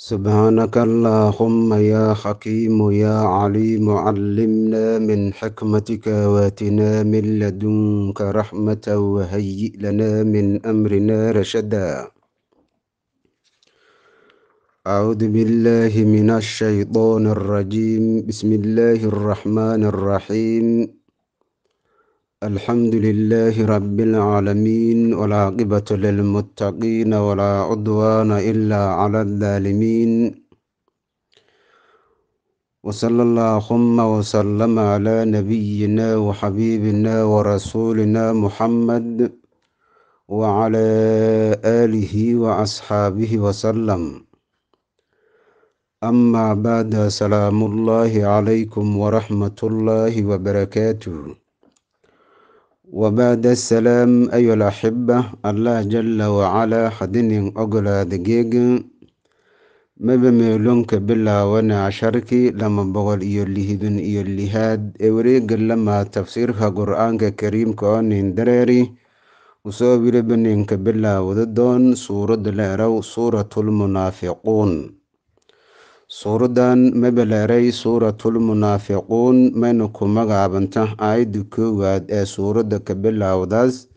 سبحانك اللهم يا حكيم يا عليم علمنا من حكمتك واتنا من لدنك رحمة وهيئ لنا من أمرنا رشدا أعوذ بالله من الشيطان الرجيم بسم الله الرحمن الرحيم الحمد لله رب العالمين والعاقبة للمتقين ولا عدوان إلا على الظالمين وصلى اللهم وسلم على نبينا وحبيبنا ورسولنا محمد وعلى آله وأصحابه وسلم أما بعد سلام الله عليكم ورحمة الله وبركاته وبعد السلام أيها الأحبة الله جل وعلا حدين أقول دقيق mabamiulonka bilaawana casharkii lama boqol iyo lihidun iyo lihaad ee wareega lama tafsiirka qur-aanka kariimka oo nin dareeri usoo wiliba ninka bilaawda doon suuradda leerow suuratulmunaafiquun suuraddan ma beleeray suuratulmunaafiquun mayna ku magacaabanta aayadda koowaad ee suuradda ka bilaawdaas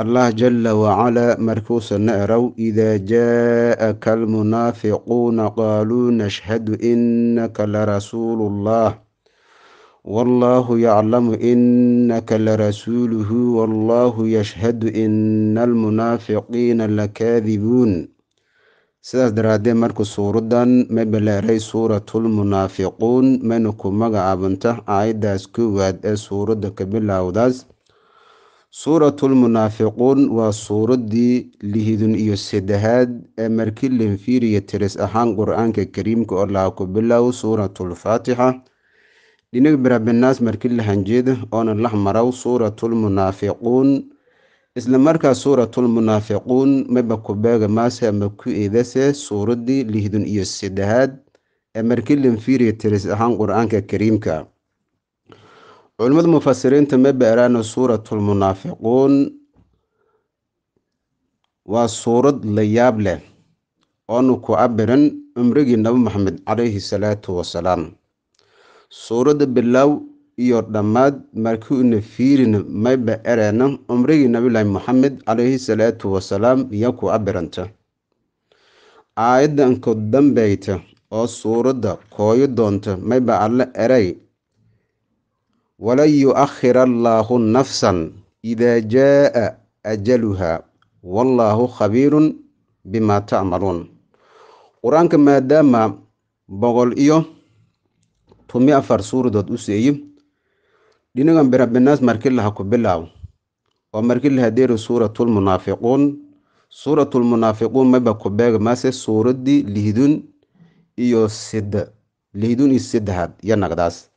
allah jala wacalaa markuusana erow idaa jaaaka almunaafiquuna qaaluu nashhadu innaka larasuuluullah wallaahu yaclamu innaka larasuuluhu wallaahu yashhadu ina almunaafiqiina lakaadibuun sidaas daraaddeed marka suuradan ma baleeray suuratul munaafiquun mayna ku magacaabanto aayaddaas koowaad ee suuradda ka bilowdaas suuratlmunaafiquun waa suuraddii lihidun iyo saddehaad ee marki linfiiriya tiris ahaan qur-aanka kariimka oo laha ku bilow suuratulfaatixa dhinig birabinaas markii lahanjeeda oona lax marow suuratulmunaafiquun isla markaas suuratulmunaafiquun maba ku beega maase ama ku eedase suuraddii lihdun iyo saddexaad ee markilan fiiriya tiris ahaan qur-aanka kariimka culimmada mufasiriinta ma baaraana suuratulmunaafiquun waa suurad la yaab leh oonu ku abiran cumrigii nabi maxamed calayhi salaatu wasalaam suuradda bilaaw iyo dhammaad markiina fiirina mayba erena umrigii nabilaahi moxamed calayhi salaatu wasalaam ku abiranta aayadanku dambeyta oo suuradda kooyo doonta mayba alla eray walan yu allaahu nafsan idaa jaaa ajaluhaa wallaahu khabiirun bimaa tacmaluun qur-aanka maadaama boqol iyo tumi afar suuradood u seeyi dhinagan birabinaas laha ku bilaaw oo markilaha deeri suuratul munaafiquun suuratul munaafiquun maba ku beega maase suuraddii lihdun iyo sida lihdun iyo saddexaad iyo nagdaas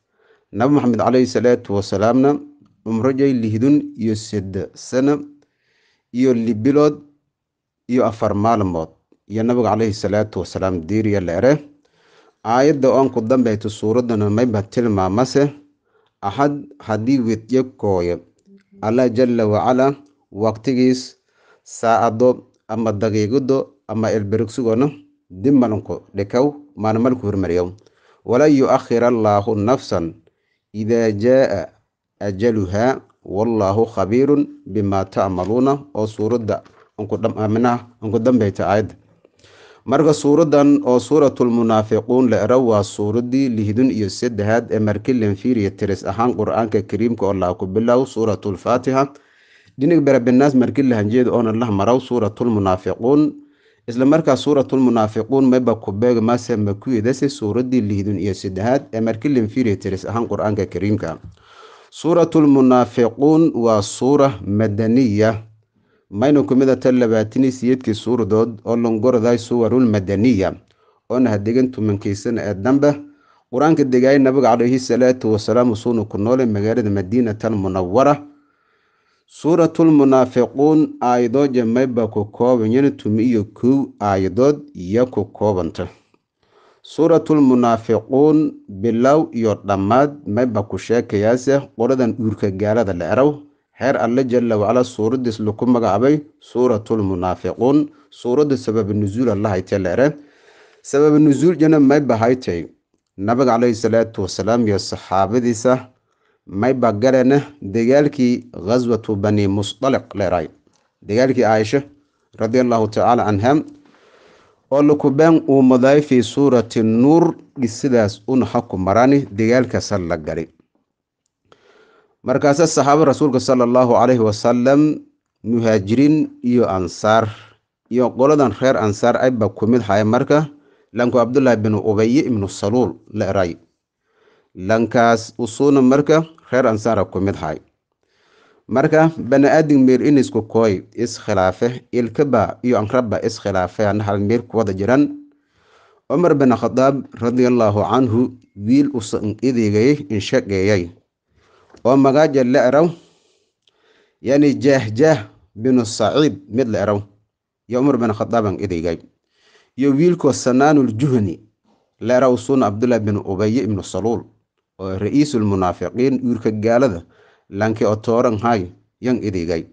nabi maxamed calayhi salaatu wasalaamna umrajay lihdun iyo sida sana iyo libilood iyo afar maalmood iyo nabiga calayhi salaatu wasalaam diiriya leere aayadda oonku dambayta suuraddana mayba tilmaamase axad haddii wetyo kooye alla jalla wacala waqtigiis saacaddo ama daqiiqado ama elberigsigona dib malanku dhikaw maalmalku hormariyo walan yuakhir allaahu nafsan idaa jaa ajaluhaa wallaahu khabiirun bimaa tacmaluuna oo suuradda unku ankudhambayta aayadda marka suuradan oo suuratulmunaafiquun la ero waa suuraddii lixdun iyo saddexaad ee marki fiiriya tiris ahaan qur-aanka kariimka oo laa ku bilow suuratulfaatiha dhinig berabinaas marki lahanjeed oona lah maraw suuratulmunaafiquun isla markaas suuratulmunaafiquun mayba kubeeg mase makuyedase suuraddii lixdun iyo saddexaad ee markilan fiiriya tiris ahaan qur-aanka kariimka suuratulmunaafiquun waa suura madaniya maynu ku mid ato labaatanio siyeedkii suuradood oo longorday suwarul madaniya oona hadegan tumankaysana ee dambe qur-aanka degaayay nabiga caleyhi salaatu wasalaam usuuna ku noole magaalada madiinatan munawara suuratul munaafiquun aayadoo jamay baa ku kooban yana tumi iyo kow aayadood iyo ku koobanta suuratul munaafiquun bilow iyo dhammaad mayba ku sheekayaase qoladan uurka gaalada la erow heer alle jala wacala suuradiis laku magacaabay suuratulmunaafiquun suurada sababa nusuul allahaytee leere sababa nusuuljana mayba haytay nabiga caleyhi salaatu wasalaam iyo saxaabadiisa mayba garana dagaalkii ghaswatu bani musdaliq leeraay dagaalkii caaisha radia allahu tacaala canha oo lakubeen uumaday fii suurati nuur sidaas una haku marani dagaalkaasa la gali markaasa saxaabo rasuulka sala allahu caleyhi wasalam muhaajiriin iyo ansaar iyo qoladan reer ansaar ayba ku mid haya marka lanku abdullaahi bin ubaye ibnu saluul la eray lankaas usuuna marka reer ansaara ku mid hay marka bani aadin meer inisku kooy iskhilaafe ilkaba iyo anrabba iskhilaafeana hal meer ku wada jiran cumar bin khadaab radiallaahu canhu wiil usan idigay inshaqeeyay oo magaja la eraw yani jahjah binu saciid mid la eraw iyo cumar bin khadaaban edeygay iyo wiilkoo sanaanuljuhni la eraw suuna cabdullah bin ubaye ibnu saluul oo ra-iisulmunaafiqiin uurka gaalada lanke oo tooran hayo yan edeygay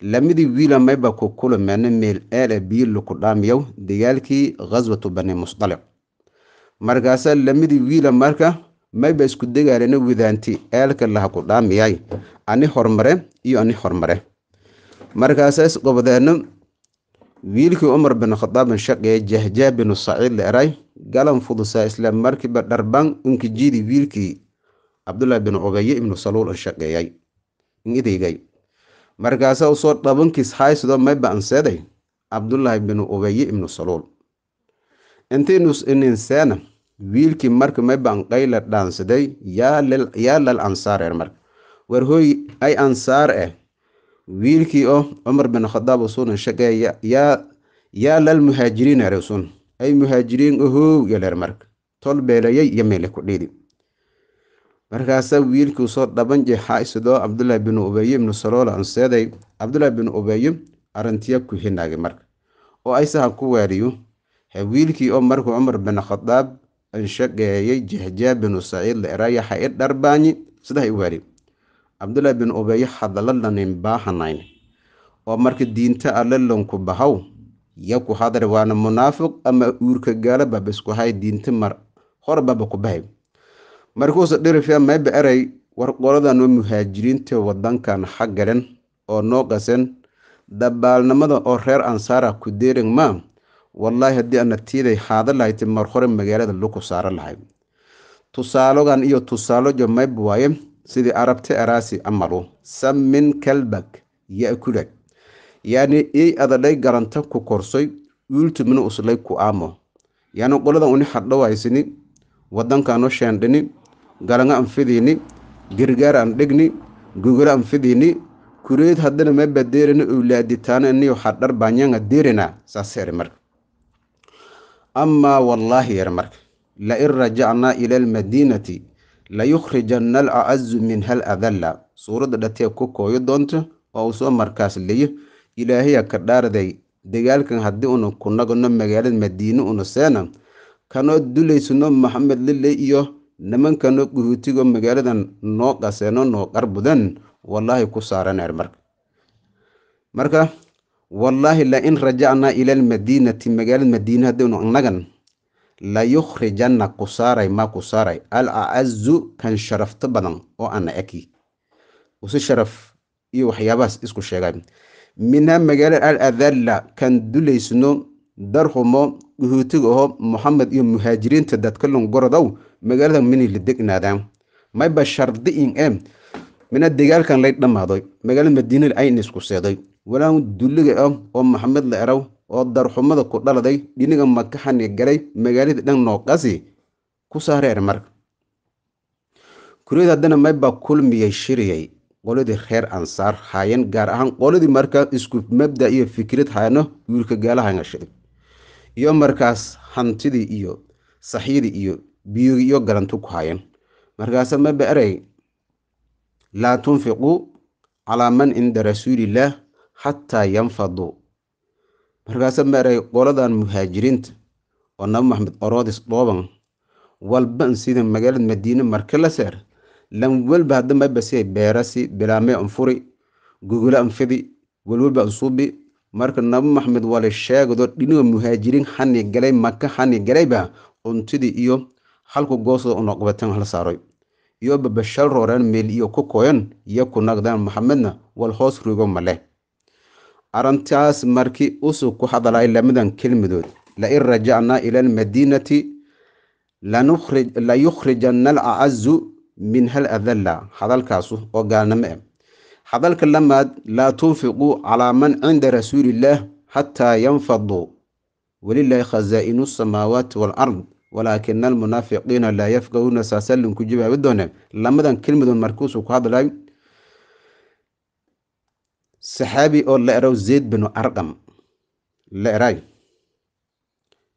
lamidii wiilamayba ku kulumeena meel eele biyo luku dhaamiyow dagaalkii ghaswatu bani musdaliq markaasaa lamidii wiila marka mayba isku degaarena widaanti eelka laha ku dhaamiyay ani hormare iyo ani hormare markaasaas gobodeedna wiilkii cumar bin khadaaban shaqeeye jahjaa binu saciid la eray galan fudusaa isla markiiba dharbaan unkijiidi wiilkii cabdulaahi bin cubeye ibnu saluul an shaqeeyay idygay markaasaa usoo dhabankiis haysdo mayba anseeday cabdulaahi bin cubeye ibnu saluul intiinus ininseena wiilkii marka meban qayla dhaansaday yaa lal ansaar er marka war hooy ay ansaar eh wiilkii oo cumar bin khadaab usuna shaqeeya yaa lal muhaajiriin er usun ay muhaajiriin ohow yeler marka tol beelayay iyo meele ku dhiidi markaasaa wiilkii soo dhaban jee xaa-isidoo bin ubeye ibnu saloola anseeday cabdulaahi bin ubeye arrintiya ku hinaagay marka oo aysahan ku waariyo wiilkii oo marka cumar bin khadaab sheegeeyey jehjaa binu saciid la eraayaxa i dharbaañi sidaha ugaadhi cabdullaahi bin ubeeyo hadalladanin baahanayn oo marka diinta alalanku bahaw yaku hadar waana munaafiq ama uurka gaala babiskuhay diinta mar hor baba ku bahay markuusa dhirifya mayba eray war qoladanoo muhaajiriinta wadankan xagaren oo noo qasen dabaalnimada oo reer ansaara ku deerin maa wallaahi haddii ana tiiday haadan lahayd maar hore magaalada loku saaran lahay tusaalogan iyo tusaalo jamayb waaye sidii arabta araasi amalu samin kalbag yakulak yani iyay adadhay garanta ku korsoy uultumina uslay ku aamo yani qoladan uni haddhawaysini wadanka anu sheendhini galanga an fidiini gargaar aan dhegni gugolo an fidiini kureed haddana ma badeerina owlaaditaana baanyanga deerina saas marka amaa wallaahi yar marka lain rajacnaa ila almadiinati layukhrijanna alacazu minha aladalla suuradda dhatee ku kooyo doonto oo uu soo markaas leeyo ilaahaya ka dhaarday dagaalkan haddii una ku nagano magaalada madiine una seena kanoo dulaysano maxamed lile iyo nimankanoo guhuutigo magaaladan noo qaseeno noo qarbudan wallaahi ku saaran er marka marka wallaahi lain rajacnaa ila almadiinati magaalad madiina haddaynu annagan layukhrijanna kusaaray maa kusaaray al acazu kan sharafto badan oo ana eki si sharaf iyo waxyaabahaas isku sheega minhaa magaala al adalla kan dulaysno darhumo guhuutiga aho moxamed iyo muhaajiriinta dadka longorodow magaalada mini la degnaadaan mayba shardiin e eh. mina degaalkan lay dhammaadoy magaalada madiina ayna isku walaahu dulliga ah eh, oo maxamed la eraw oo darxumada ku dhaladay dhiniga makaxani galay magaalada dhan nooqasi ku soo reer marka haddana mayba kulmiyay shiriyay qoladii reer ansaar haayeen gaar ahaan qoladii markaa isku mabda iyo fikrad haano wiilka gaalaha shirib iyo markaas hantidii iyo saxyadii iyo biyogii iyo galantu ku haayeen markaasa maba erey laa tunfiquu calaa man cinda rasuuliillaah xataa yanfaduu markaasa maray qoladan muhaajiriinta oo nabi maxamed oroodis dhooban walban sida magaalada madiine marka la seer lam walba hadda mabasi beerasi bilaamee anfuri gugula anfidi walwalba ansuubi marka nabi maxamed wali sheegado dhiniga muhaajiriin xani galay maka xani galayba cuntidii iyo halku goosada una hala saaray iyo babashal rooraan meel iyo ku koyan iyo ku nagdaan maxamedna wal hoos rigo ma leh arrintaas markii usuu ku hadlay lamadan kelmidood lain rajacnaa ila almadiinati layukhrijanna alacazu minha aladalla hadalkaasu oo gaalnimo ah hadalka lamaad laa tunfiquu calaa man cinda rasuuliillaah xataa yanfaduu walilaahi khazaa'inu samaawaati waalard walaakina almunaafiqiina laa yafqahuuna saasalinku jawaaba doone lamadan kelmadood markiusuu ku hadlay saxaabi oo la eraw zeyd binu arqam la eraay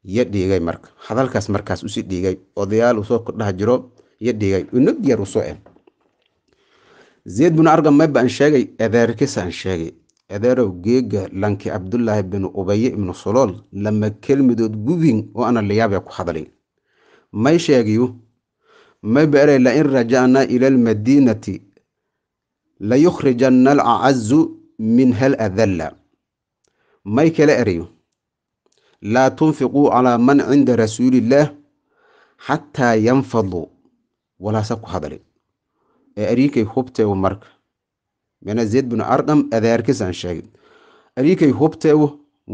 ya dhiigay marka hadalkaas markaas usii dhiigay odayaal usoo kordhaha jiro ya dhiigay ino diyaar usoo eh zeyd binu arqam mayba aan sheegay adeerkiisa aan sheegay adeerow geega lanki cabdulaahi binu ubaye ibnu solool lama kelmidood gubin oo ana liyaabee ku hadlay may sheegiyu mayba eray lain rajacnaa ila almadiinati layukhrijanna alacazu min hal adalla may kala erayo laa tunfiquu calaa man cinda rasuuliillaah xataa yanfaduu walaasa ku hadali ee ariikay hubteegu marka mena zeyd bin ardham adaarkisaan sheegay ariikay hubteegu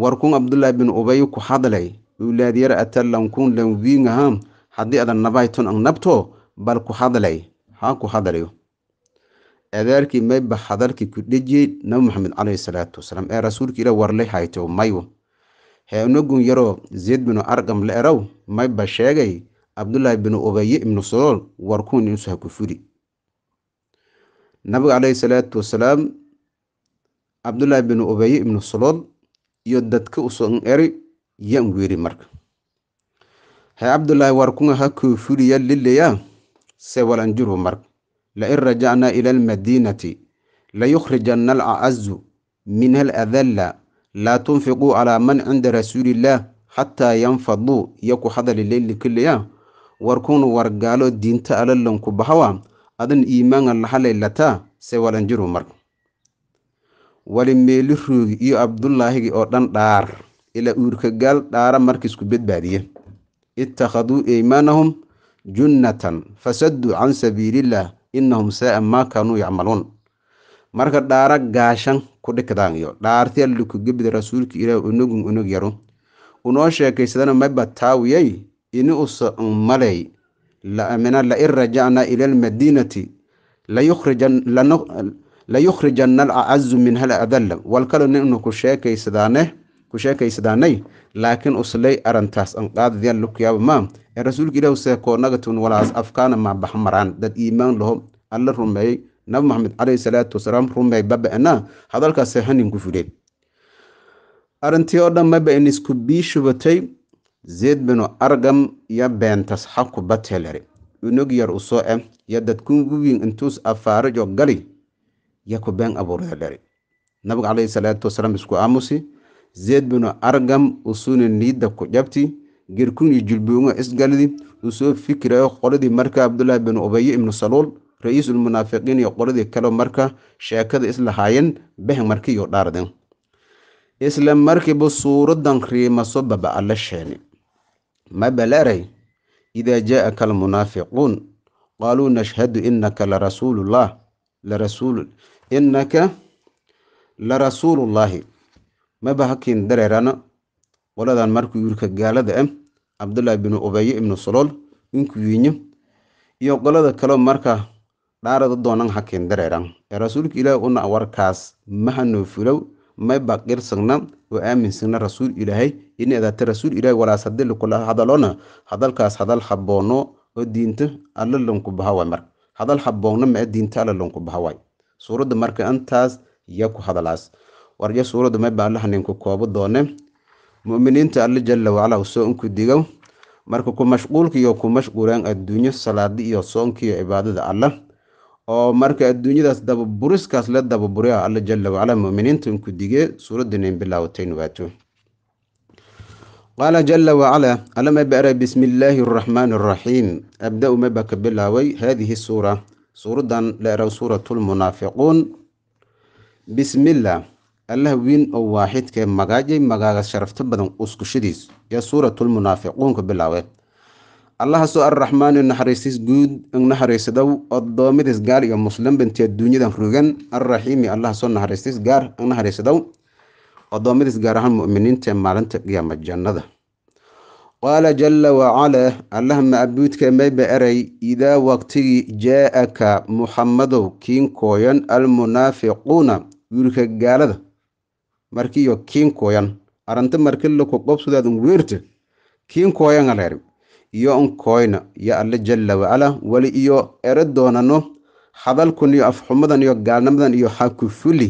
warkun abdulaahi bin ubay ku hadlay ulaadiyara atallankun lanwiingaham haddii adan nabaay tun ang nabto bal ku hadlay haa ku hadlayo adaarkii mayba hadalkii ku dhejey nabi maxamed caleyhi salaatu wasalaam ee rasuulka ila warlay hayto maywo hee unagun yaroo zeyd binu arqam la erow mayba sheegay cabdulaahi binu ubeye ibnu solool warkuun inusu ha ku furi nabiga caleyhi salaatu wasalaam cabdulaahi binu ubeye ibnu solool iyo dadka uson eri yan weeri marka hee cabdulaahi warkunga ha kuu furiya lileya se walanjurhu marka lain rajacnaa ila almadiinati layukhrijanna alacazu minha aladalla laa tunfiquu calaa man cinda rasuuliillaah xataa yanfaduu iyo ku hadali leyli kiliya warkun wargaalo diinta alalanku bahawa adan iimaangan lahalay lataa se walanjiru marka wali meeli meeliruugi iyo abdullaahigi oo dhan dhaar ilaa uurkagaal dhaara markiisku badbaadiye ittakhaduu eymaanahum junnatan fasaduu can sabiiliillaah inahum saaa ma kanuu yacmaluun marka dhaara gaashan ku dhikdaangiyo dhaarti allikugibid rasuulka ilaah onogun onog yaru unoo sheekaysadana maba ini usocun maley mina lain rajacnaa ila almadiinati layukhrijana alacazu minha aladalla walkalo nin inu ku sheekaysadaanay laakiin usley arintaas an qaadadyan ee rasuulka ilaahu seekoonagatun walaas afkaana maabax maraan dad iimaan laho alla rumeeyey nabi maxamed caleyhi salaatu wasalaam rumeey baba-na hadalkaasee haninku fudheen arrintii oo dhan maba in isku bii zeed binu argam iyo beentas ha batelere unug yar u soo e yo dadkunguwiin intuus afaarajo gali yo ku been abuurelere nabiga caleyhi salaatu wasalaam isku aamusi zeyd binu argam usuuna niidda ku jabti girkun iyo julbuunga isgaldi usoo fikirayo qoladii marka cabdulaahi bin ubaye ibnu saluul ra-iisul iyo qoladii kale marka sheekada islahaayeen beh markiyo dhaarden isla markiiba suuradan riimaso baba alla sheene ma balaray idaa jaaaka almunaafiquun qaaluu nashhadu inaka larasuulullah larasuul inaka larasuulullaahi maba hakin dareerana waladan markuu yurka gaalada ah eh, cabdullaahi binu ubeye ibnu solool inkuu yinyo iyo qolada kale marka dhaarada doonan hakin dareeran ee rasuulka ilaahi una warkaas mahanoo fulow mayba qirsagna oo aaminsagna rasuul ilaahay inay adaata rasuul ilaahay walaas haddii lakula hadalona hadalkaas hadal haboono oo diinta alla lanku marka hadal haboonna maa diinta alla lanku suuradda marka intaas yaa ku hadalaas waryo suuradu may baalahaninku koobo doone muminiinta alle jalla wacalaa u soo digow marka ku mashquulkiiyo ku mashquulaan adduunyo salaadi iyo soonkiiyo cibaadada alla oo marka adduunyadaas dababuriskaas la dababuriya alle jalla wacalaa muminiinta inku digee suuradina in bilaawatayn qaala jala wacalaa alama bara bismi illaahi araxmaani araxiim abda-u maba ka bilaaway haadihi suura suuradan la eraw suuratu lmunaafiquun bismillah allah wiin oo waaxidkee magaajay magaaga sharafto badan uskushadiis ee suuratulmunaafiquun ka bilaabeen allahaasoo arraxmaani naxariistis guud naxariisadow oddoomidis gaar iyo muslimbanti adduunyadan rugan arraxiimi allahasoo naxariistis gaar naxariisadow oddoomidis gaar ahaan mu'miniintaee maalinta qiyaama jannada qaala jala wacalaa allah macbuudka mayba eray idaa waqtigii jaaaka aka muxamadow kiin almunaafiquuna wiilka gaalada markiyo kiinkoyan aranta marki lako gobsudaadan weerte kiinkoyanga lerim iyo nkoyna yo alle jala wacala wali iyo eredoonano hadalkun iyo afxumadan iyo gaalnimadan iyo hakufuli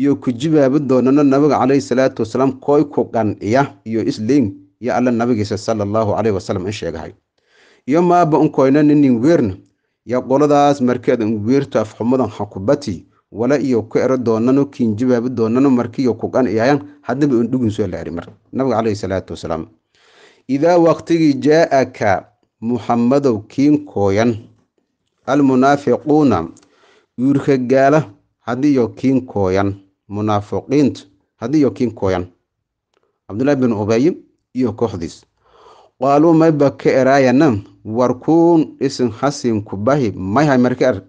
iyo ku jibaabi doonano nabiga caleyhi salaatu wasalaam koy ku qanciya iyo isliin iyo alle nabigiisa sala allahu caleyhi wasalam in sheegahay iyo maaba unkoyna ninin weerna yo qoladaas markeedan weerto afxumadan hakubati wala iyo ku ero doonano kiinjibaabi doonano markiyo kugan iyaayan haddaba un dhugun soo laari mar nabiga caleyhi salaatu wasalaam idaa waqtigii jaaaka aka muxamadow kiin kooyan almunaafiquuna yuurka gaala hadiyo kiin kooyan munaafiqiintu hadiyo kiin kooyan cabdullaahi bin ubey iyo kooxdiis qaaluu mayba ka eraayana warkuun isin hasin kubahi mayhay marka er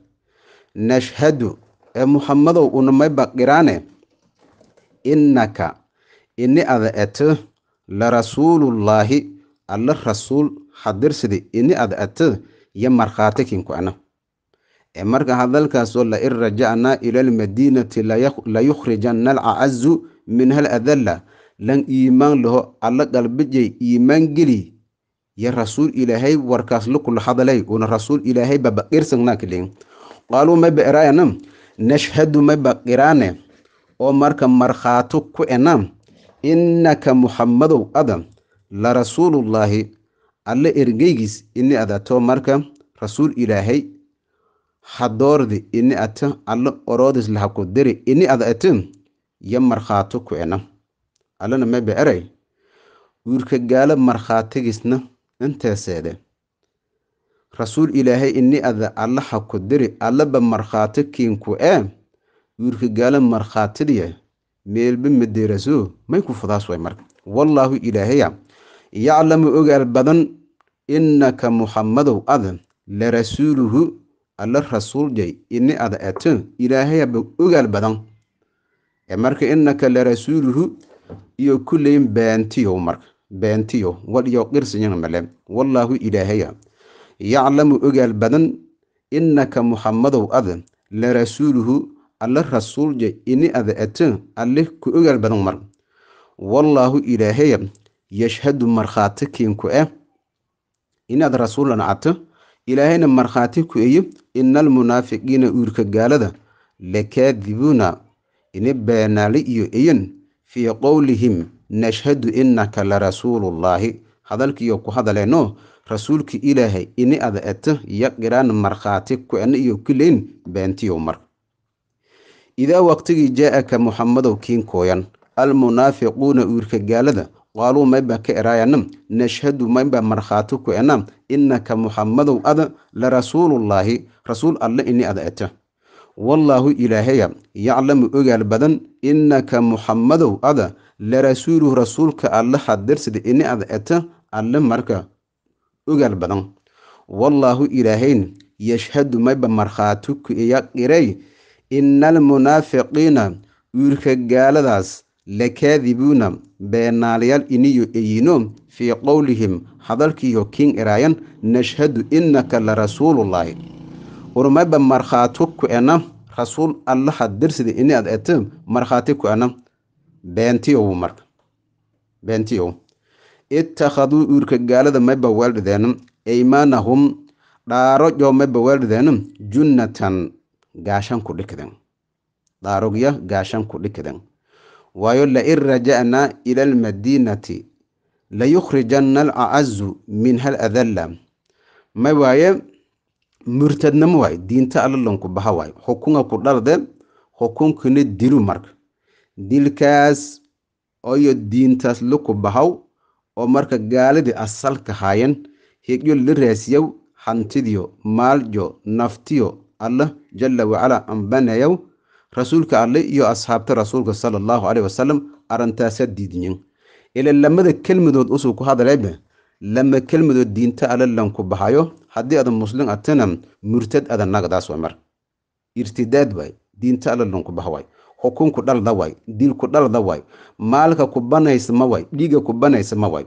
nashhadu ee muhammadow unamay baqiraane innaka ini ada eto larasuulullaahi alla rasuul hadirsidi ini ada eto yo markhaati kinku ee marka hadalkaasoo la in rajacnaa ila almadiinati layukhrijanna alcacazu minha aladalla lan iimaan laho alla qalbijay iimaan geli yo rasuul ilaahay warkaas lakula hadalay una rasuul ilaahay babaqirsangnaa kaliin qaaluu may beeraayana nashhaduma ma baqiraane oo marka markhaatu ku enaan innaka muxammadow ada la rasuulullaahi alle ergeygiis ini adato marka rasuul ilaahay hadoorde ini ata alle oroodes lahakudiri ini ada ate yo markhaatu ku ena allana mebe eray wiirka gaala markhaatigisna inteeseede rasuul ilaahay ini ada allaha ku diri allaba markhaati kiinku ee wiilka gaala markhaatidiya meelba madeeraso may ku fudaas marka wallaahu ilaahaya yaclamu ogaal badan innaka muxammadow ada la rasuuluhu alla rasuuljay ini ada eto ilaahayaba ogaal badan ee marka innaka la rasuuluhu iyo kuleyn beentiyow marka beentiyo wadhiyo qirsiyan male wallaahu ilaahaya yaclamu ogaal badan innaka muxammadow ada la rasuuluhu alla rasuulja ini ada ate alle ku ogaal badan mar wallaahu ilaahaya yashhadu markhaati kiinku eh inaad rasuulan cata ilaahayna markhaati ku eye eh, inaalmunaafiqiina uurka gaalada lakaadibuuna ini beenaali iyo eyen fii qowlihim nashhadu innaka larasuulullaahi hadalkiiyo ku hadaleeno rasuulka ilaahay ini ada eto yaqiraan markhaati kucina iyo kilayn beentiyow mar idaa waqtigii jaaaka aka muxamadow kiinkooyan almunaafiquuna uurka gaalada qaaluu maybaa ka eraayana nashhadu maybaa markhaati kucina innaka muxamadow ada la rasuulullaahi rasuul alle ini ada eto wallaahu ilaahaya yaclamu ogaal badan innaka muxamadow ada la rasuuluhu rasuulka alle haddarsida ini ada eto alle marka ogaal badan wallaahu ilaahayn yashhadu mayba markhaati ku iya qirey ina almunaafiqiina wiilka gaaladaas la kaadibuuna beenaalayaal iniyo eyino fii qowlihim hadalkiiyo kiin iraayan nashhadu innaka la rasuulullaahi urmayba markhaati ku-ena rasuul allaha darsida inaad ete markhaati ku-ena beentiyow marka beentiyow ittakhaduu uurka gaalada mayba weeldhideen eymaanahum dhaarojoo mayba weeldhideen junnatan gaashan ku dhikden dhaarogya gaashan ku dhikden waayo lain raja'naa ila almadiinati layukhrijanna alacazu minha aladalla may waaye murtadnimo waayo diinta allalanku baha waayo xukunka ku dhalde xukunkina dilu marka dilkaas oyo diintas luku bahaw oo marka gaalidi asalka haayan hegyo la raasiyow hantidiyo maaljo naftiyo allah jalla wacala anbanayow rasuulka alle iyo asxaabta rasuulka sala allahu caleyh wasalam arantaasa diidnyin ila lamada kelmadood usuu ku hadaleeba lama kelmidood diinta alle lanku baxayo haddii adan muslim atana murtad adan nagadaas way mar irtidaad waay diinta alle lanku bax waay xukunku dhalda way dilku dhalda way maalka ku banaysa ma way dhiigga ku banaysa ma way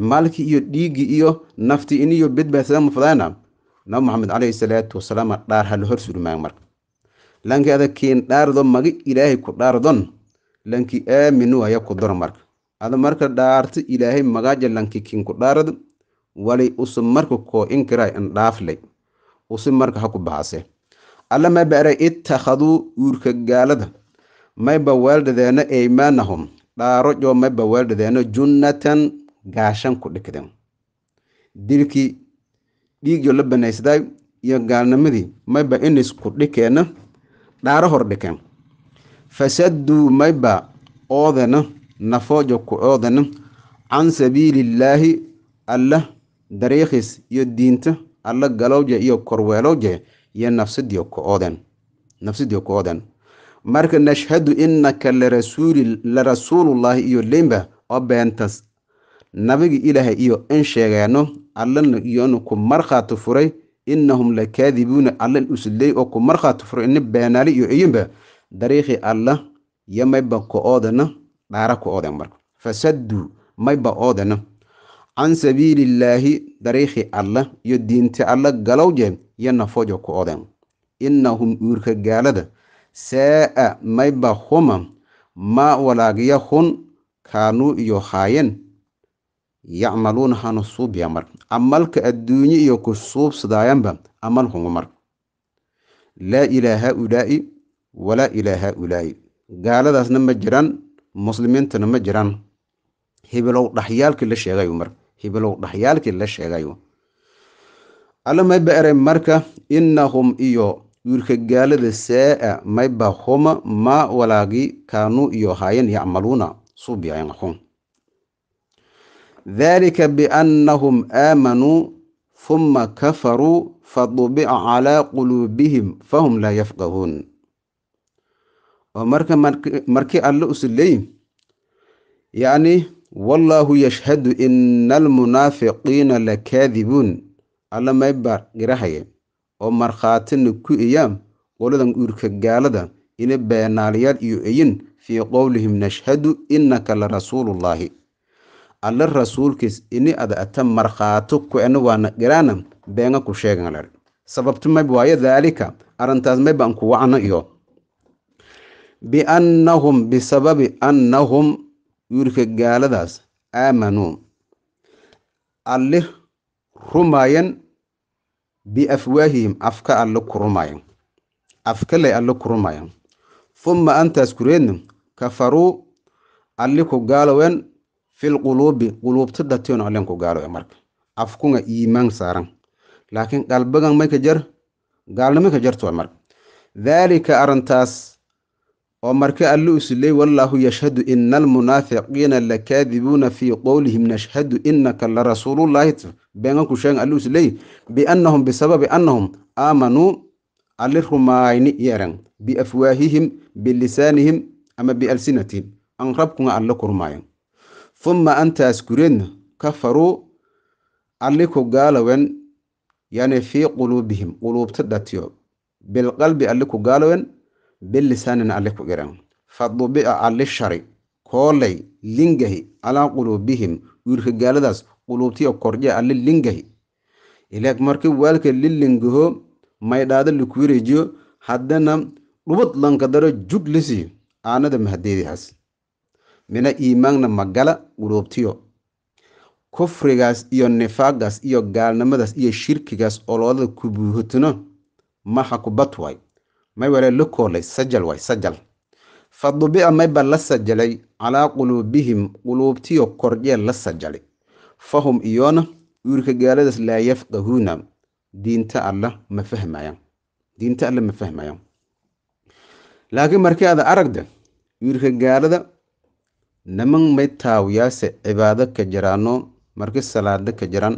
maalkii iyo dhiiggii iyo nafti iniyo bedbaadsada mufdayna nabi maxamed caleyhi salaatu wasalaam dhaar ha la hor surmaan marka lankii ada keen dhaardo magi ilaahay ku dhaardon lankii aaminu aya ku dor marka ada marka dhaarto ilaahay magaaja lanki kinku dhaarad walay usub marka koo inkiray an dhaaflay usub marka ha ku baxase alla ma baray ittakhaduu uurka gaalada mayba weeldhadeeno eymaanahum dhaarajo mayba weeldhadeeno junnatan gaashan ku dhigden dilkii dhiiggii la banaysday iyo gaalnimadii mayba inis ku dhikeena dhaaro hor dhikeen fasadduu mayba oodana nafoojo ku oodana can sabiiliillaahi alla dariikhiis iyo diinta alla galowje iyo korweelowje iyo nafsadii ku oden nafsidii ku oden marka nashhadu inaka larasuulullaahi iyo leynba oo beentas nabiga ilaahay iyo in sheegeenno allana iyonu ku markhaati furay inahum la kaadibuuna alla usley oo ku markhaati furay ini beenaali iyo iyinba dariiqii alla yo mayba ku oodana dhaara ku ooden marka fasaddu mayba oodana can sabiilillaahi dariikhi alla iyo diinti alla galowje yo nafojo ku odeen innahum uurka gaalada saa'a mayba huma maa walaagiya hun kaanuu iyo haayeen yacmaluuna hana suubya mar amalka adduunye iyo ku suubsadaayanba amal huma mar laa ilaaha haaulaa'i walaa ilaaha ulaai gaaladaasna ma jiran muslimiintana ma jiraan hibilow dhaxyaalkii la sheegayu mar hibilow dhaxyaalkii la sheegayo alla mayba eray marka inahum iyo wiilka gaalada saa mayba homa ma walaagi kaanuu iyo haayan yacmaluuna suubiyaceen xun daalika biannahum aamanuu fuma kafaruu fadubica calaa quluubihim fahum laa yafqahuun oo marka markii alle usu leey yani wallaahu yashhadu ina almunaafiqiina kaadibuun alla maybaa girahaye oo markhaatina ku iyaam qoladan uurka gaalada ina beenaalayaal iyo eyin fii qowlihim nashhadu innaka la rasuulullaahi alle rasuulkiis ini ada ata markhaato kucina waana giraana beenga ku sheeganlar sababtu mayb waayo daalika arrintaas mayb aan ku wacno iyo biannahum bisababi annahum wiilka gaaladaas aamanuu alle rumaayan biafwaahihim afka alle ku rumaayan afkalay alle ku rumaayan humma antaas kureedna kafaruu alli ku gaalowen fil quluubi quluubta datiyon allen ku gaalowen marka afkunga iimaan saaran laakiin qalbagan mayka jar gaalnimo ka jartuwa marka daalika arrintaas oo marka allu isley wallaahu yashhadu ina almunaafiqiina la lakaadibuuna fii qowlihim nashhadu inaka larasuulullaahi beenganku sheegan allu isley biannahum bisababi annahum aamanuu ali rumaayni yeeran biafwaahihim bilisaanihim ama bialsinatihim an rabkunga alle kurmaayan humma antaas kureedna kafaruu alliku gaalawen yani fii quluubihim quluubta dhatiyo bilqalbi alliku gaalawen bilisaanin alli ku iran fadubica alli shari koolay lingahi calaa quluubihim wiilka gaaladaas quluubtiyo kordhiya alli lingahi ilaag markii waalka lilingaho maydhaado likuwirejiyo haddana dhubad lankadaro jug lisiyo aanada mahadeydihaas mina iimaanna magala quluubtiyo kufrigaas iyo nifaaqaas iyo gaalnimadaas iyo shirkigaas oloolada kubuuhotino maha kubatway may wale la sajal waay sajal fa mayba la sajalay calaa quluubihim quluubtiyo kordhee la sajalay fahum iyoona wiilka gaaladaas laa yafqahuuna diinta alla ma fahmayaan diinta alla ma fahmayaan laakiin markii aad aragda wiilka gaalada naman may cibaado ka jiraano marki salaado ka jiran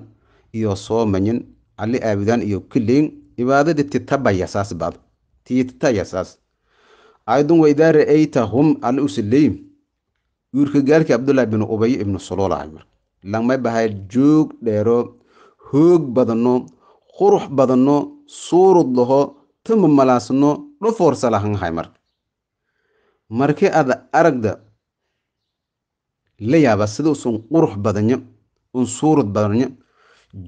iyo soomayin alli aabidaan iyo keleyn cibaadadii titabayasaasbaad tiitayasas ayadun waidaa ra'aytahum alle usileym yuurkagaalkii abdulah bin ubay ibnu soloolahay mar lamay bahay joog dheero hoog badano qurux badano suurud laho tama malaasno dhofoorsa lahanhay marka markii aad aragda la yaaba sida usun qurux badanya un suurud badanya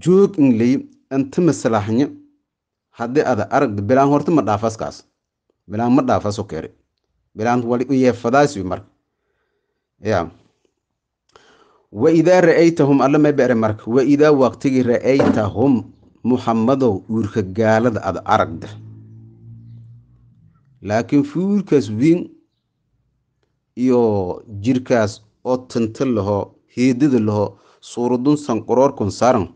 joog inley an tama salaaxanya haddii ada aragda bilaan horta ma dhaafas kaas bilaan ma dhaafa sokeeri bilaan wali u yeefadaas marka ya waidaa ra-aytahum alla ma bere marka waidaa waqtigii ra-aytahum uurka gaalada ada aragda laakiin fuurkaas weyn iyo jirkaas oo tinta lahoo hiidida lahoo suuradun sanqaroorkun saaran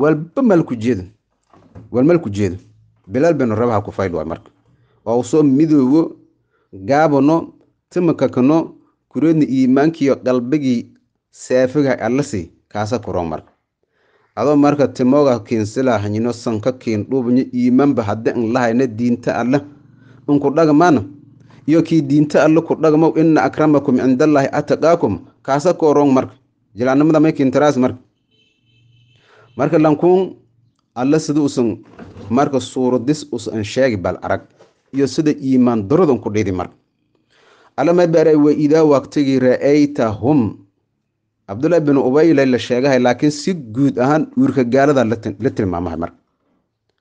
walba maalku jeeda war malku jeedo bilaal baynu rabaha ku faydh marka waa uu soo midoobo gaabano timakakano kureedna iimaankiiyo qalbigii saafiga allasi kaasa kuroo marka adoo marka timooga kiinsila hanyino sanka kiin dhuubnyo iimaanba haddi n lahayna diinta alle n dhagmaana iyo kii diinta alle ku dhagmow ina akramakum cindallaahi ataqaakum kaasa kooroon marka jilaanimada may marka marka lankuun alla sida uusan marka suuradis uusan sheegi bal arag iyo sida iimaan daradan ku dhidi marka alla ma baaray wa idaa waqtigii ra-aytahum cabdullaahi bin ubayle la sheegahay laakiin si guud ahaan wiirka gaalada la tilmaamahay marka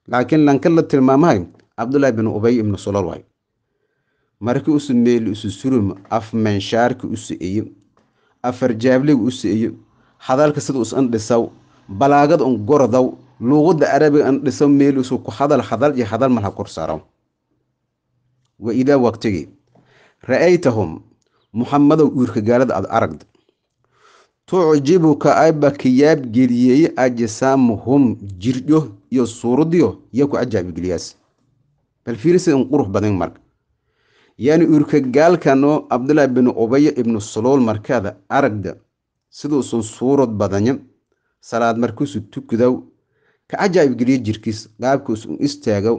laakiin lanka la tilmaamahay cabdullaahi bin ubay ibnu sulal waay markii usu meeli isu surum af meenshaarka u su-iyo afar jaabliga u su-iyo hadalka sida usan dhisaw balaagad un gorodaw luuqadda carabigan dhiso meelisuu ku hadal hadal iyo hadal malha korsaro wa waqtigii ra'aytahum muxamadow uurkagaalada aad aragda tucjibuka ayba ka yaabgeliyey ajsaamuhum jirdho iyo suuradiyo yaa ku cajaabigeliyaas bal fiirisa in qurux badan marka yaani uurkagaalkanoo cabdulaahi binu ubaya ibnu salool markaada aragda siduusan suurad badanya salaad markuusu tukudaw ka cajaa'ib geliyo jirkiis gaabkiis un istaagow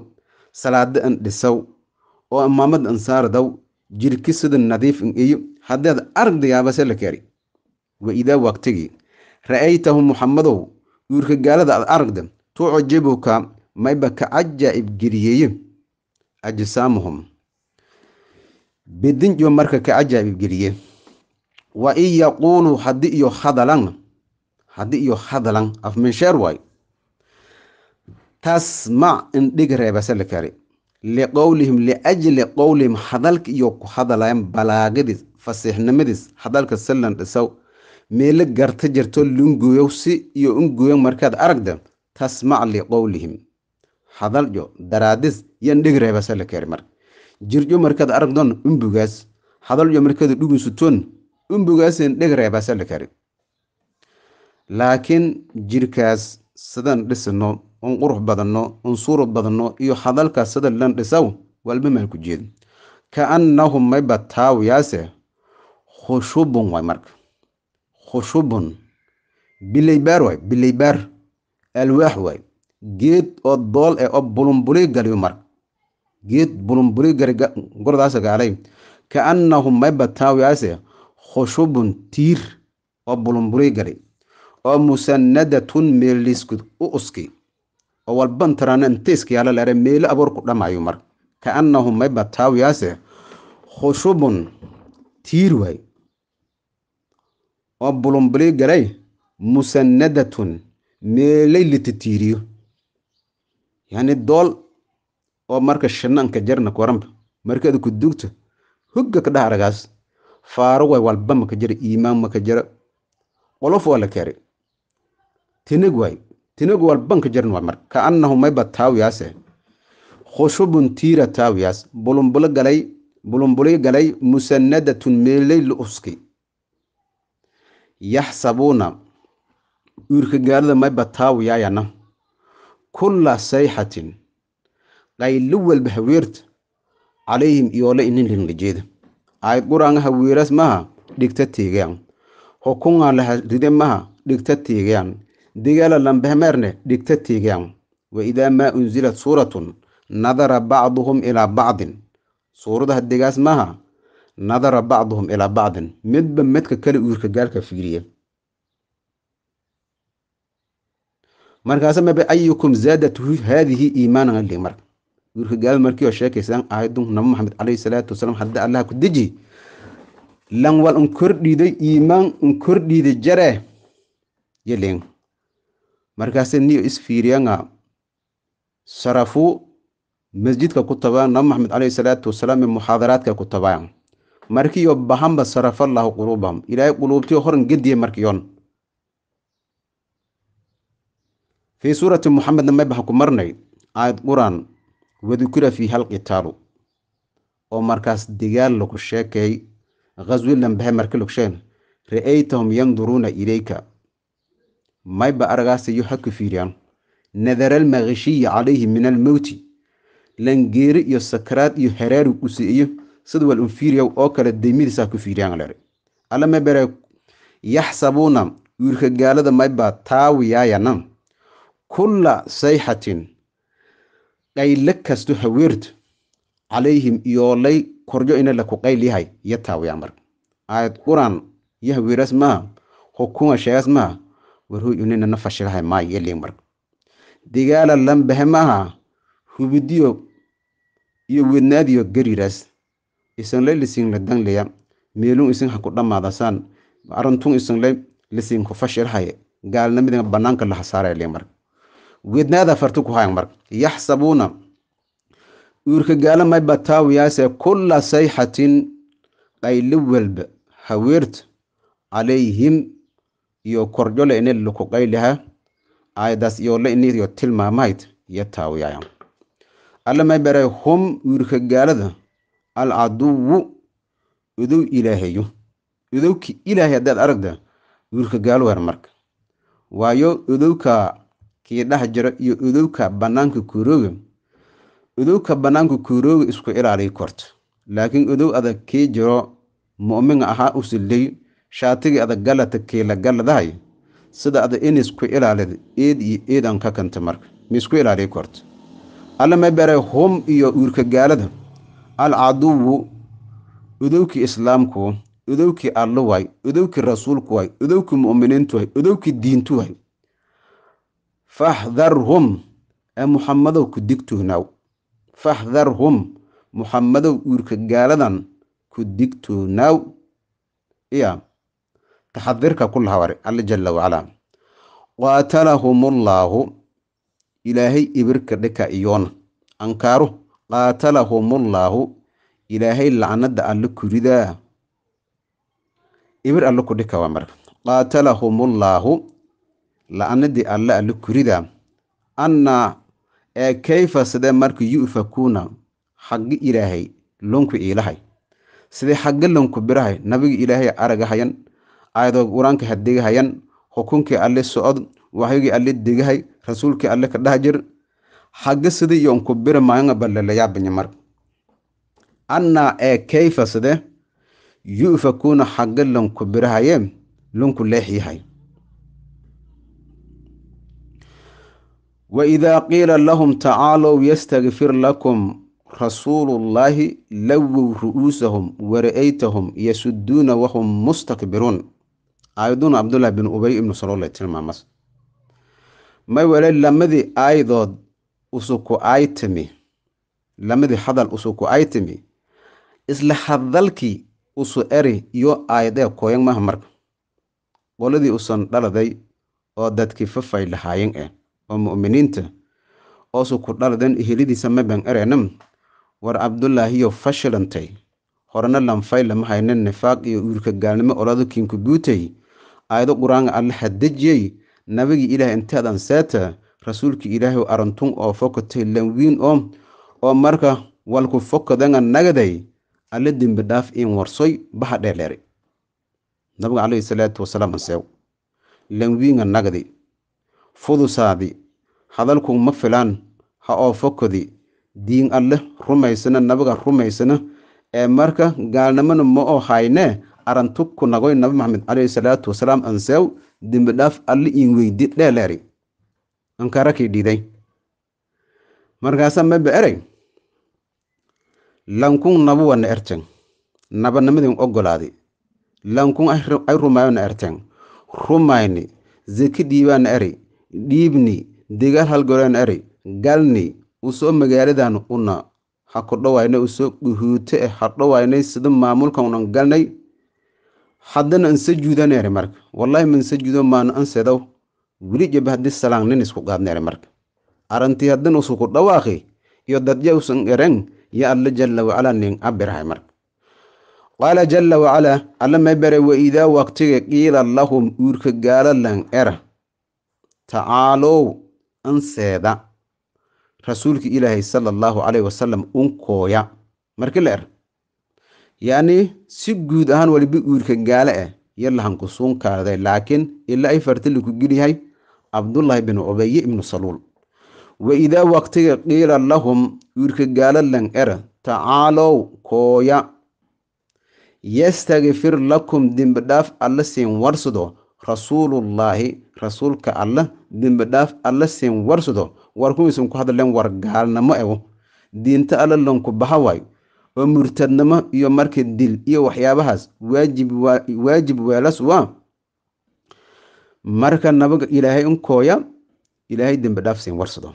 salaada an dhisow oo amaamad an saardow jirkis sida nadiif an iyo haddaad argdigaabase la kari wa idaa waqtigii ra'aytahu muxamadow yuurka gaalada aad aragdan tuucajibuka mayba ka cajaa'ib geliyeeye ajsaamuhum bedinjiba marka ka cajaa'ib geliye wa in yaquuluu haddii iyo hadalan haddii iyo hadalan afminsheer waayo tasmac indhig reebase la kari liqowlihim liajli qowlihim hadalka iyo ku hadalayan balaagadiis fasiixnimadiis hadalka sallan dhisow meelo garta jirto lunguyow si iyo unguyo markaad aragda tasmac liqowlihim hadaljo daraadis yo indhig reebase kari marka jiryo markaad aragdon umbugaas hadaljo markaad dhugunsutoon umbugaas indhig reebase kari laakiin jirkaas sidaan dhisano oon qurux badanno oon suurad badanno iyo hadalka sida lan dhisaw walba maalku jeed kaannahum mayba taawiyaase khushubun waay marka khushubun bileybaar waay bileybaar alwaax waay geed oo dool eh oo bulumbuli galiyo marka geed bulumbuli gari gordaasa gaalay kaannahum mayba taawiyaase khushubun tiir oo bulumbuli gali oo musannadatun meelisku u uski owalbantranan teyskayala lare meelo aboor aboorku dhamaayo mar kaannahum may bataawiyaase khushubun tiir waay oo bulumbulii galay musannadatun meelay tiiriyo yacni dool oo marka shananka jarna koranba markeeda ku dugto hugga ka dhah aragaas faaro walba maka jara iimaan maka jira qolof waa la kere tinag waay tinagu banka jarn waa mar ka annahu mayba taawiyaase eh. khushubun tiira taawiyaas bulumbulo bulumbuli galay musanadatun meeley luuski yaxsabuuna uurka gaalada mayba taawiyaayana kulla sayxatin dhaylo walba haweerta calayhim iyoole inin ay quraanga haweeras maha dhigta teegayaan hukunga laha ride maha dhigta teegayaan digala lambehemeerne dhigta tiigaam wa idaa maa unzilat suuratun nadara bacduhum ilaa bacdin suuradaha degaas maaha nadara bacduhum ilaa bacdin midba midka kale uurka gaalka fiiriya markaasa mabe ayukum zaadat haadihi iimaanan ali mar uurka gaal markii oo sheekaysaan aayadu nabi maxamed caleyhi salaatu wasalaam haddii allaha ku deji lan un kordhiiday iimaan un kordhiiday jaree yeleen markaase niyo isfiiriyanga sharafu masjidka ku tabaan nabi maxamed aleyhi salaatu wasalaam muxaadaraadka ku tabaan markiyo bahanba sarafa allahu quluubahum ilaahay quluubtiyo horan gediye markiyon fi suurati muxamedna may baha ku marnay aayad quraan wadukira fii halqitaalu oo markaas digaal lagu sheekay ghaswi lambahe marka lugsheen ra'aytahum yanduruuna ilayka mayba aragaasayo ha fiiriyaan nadaral-maqashiyi calayhi min almowti langeeri iyo sakaraad iyo haraarug u si'iyo sid wal un oo kale deymidiisa ha ku fiiriyaan lere alla yaxsabuuna wiilka gaalada mayba taawiyaayana kulla sayxatin qayle kasto haweerto calayhim iyoolay korjo ina laku qayl yahay iyo taawiyaa marka aayad quraan iyo haweeraas maaha hukunga sheegaas maaha warhoyunina nafashilahay maayo yeling marka digaala lambahemaha hubidiyo iyo wednaadiyo gariras isan meelun isin ha ku dhammaadasaan arintun isan lay banaanka la wednaada fartu ku yaxsabuuna uurka gaala may bataawiyaase kulla sayxatin qayli walba haweerta calayhim iyo korjole ene lukuqayliha ayadaas iyo lainiyo tilmaamayd iyo taawiyaya alla may baray hum wiirka gaalada al caduwu idow ilaahayo idowki ilaahay haddaad aragda wiirka gaalo weer marka waayo udowka kii dhex jiro iyo udowka bannaanka kuurooga udowka bannaanka kurooga isku ilaaliy korto laakiin udow adag kii jiro mu'minga ahaa u shaatigii ada galata kiila galadahay sida ada inisku ilaalid eed iyo eedaan ka kanta marka miisku ilaaliy korta alla ma baray hum iyo uurka gaalada al udowkii islaamku udowkii allo waay udowkii rasuulku waay udowkii mu'miniintu waay udowkii diintu waay faxdarhum ee muxamadow ku digtoonaaw faxdarhum muxamadow uurka gaaladan ku digtoonaaw iya taxadirka ku lahaware alle jala wacalaa qaatalahumullaahu ilaahay ibirka dhika iyoona ankaaru qaatalahumullaahu ilaahay lacnada alle kuridaa ibir alle kudhika waa marka qaatalahumullaahu lacnadii alle alle kuridaa anna ee kayfa sidee marka yu'fakuuna xaggi ilaahay lunku iilahay sidee xagga lonku birahay nabiga ilaahay aragahayan aayadood uraanka aanka hukunkii degahayan socod waxyogii alle degahay rasuulkii alle ka jir hagga sidi yon ku bira maanga balalayaabanya mar annaa ee kayfa side yu'fakuuna hagga lanku birahaye lunku leexyahay waidaa qiila lahum tacaalow yastagfir lakum rasuulullaahi lawow ru'uusahum wara'aytahum yasuduuna wahum mustakbiruun aayaduna cabdulaahi bin ubay ibnu saloolay tilmaamas may wele lamadii aayadood usuku ay timi lamadii hadal usuku ay timi isla hadalkii usu eri iyo aayadee koyan maha marka qoladii usan dhaladay oo dadkii fafay lahaayen eh oo mu'miniinta oosu ku dhaladan ehelidiisa maban ereenam war cabdulaahiyo fashilantay horena lamfay lama haynin nifaaq iyo uurka gaalnimo olado kiinku buutay aayado qur-aanka alle hadejiyey nabagii ilaah intaadan seeta rasuulkii ilaahu arantun oo fokatay lanwiin oo oo marka walku fokadanga nagaday alle dembi dhaaf in warsoy baha dheerdheere nabiga caleyhi salaatu wasalaam ansew lanwiinga nagdi fudusaadi hadalku ma filaan ha oo fokodi diin alle rumaysana nabiga rumaysana ee marka gaalnimona ma oo hayne arantu kunagoy nabi maxamed caleyhi salaatu wasalaam ansew dembi dhaaf alli iin weydi dheeleeri ankarakii dhiiday markaasaa maba erey lankun nabu wa na erten ogolaadi lankun ay rumaayo na erten rumayni zeki dhiibaan eri dhiibni degaal halgolaan eri galni usoo magaaladan una ha kudhowaynay usoo dhuhuute e ha sida maamulkan unan galnay haddana ansajuudaneere marka wallaahi mansajuudo maana ansedow wili jebe haddii salaan nin isku qaadneere marka arantii haddan usuku dhawaaqi iyo dadya usan ereng ya alla jalla wacalaa nin abirahay marka qaala jalla wacalaa alla mebere waidaa waqtiga qiila lahum uurka gaala lan era tacaalow anseeda rasuulka ilaahay sala allaahu calayhi wasalam unkooya marki la er yacni si guud ahaan waliba uurka gaale ah eh, iyo lahankusuun kaaday laakiin ilaa ay farta laku gelyahay cabdullaahi bin cubeye ibnu saluul wa idaa waqtiga qiila lahum uurka gaalo lan er tacaalow kooya yastagfir lakum dembidhaaf alla siin warsado rasuulullaahi rasuulka alla dembidhaaf alla siin warsado war kumiisan ku hadleen war gaalnamo ew diinta alla lanku baxa waayo oo murtadnimo iyo marka dil iyo waxyaabahaas waajib weelas waa marka nabaga ilaahay unkooya ilaahay dembi dhaafsiin warsado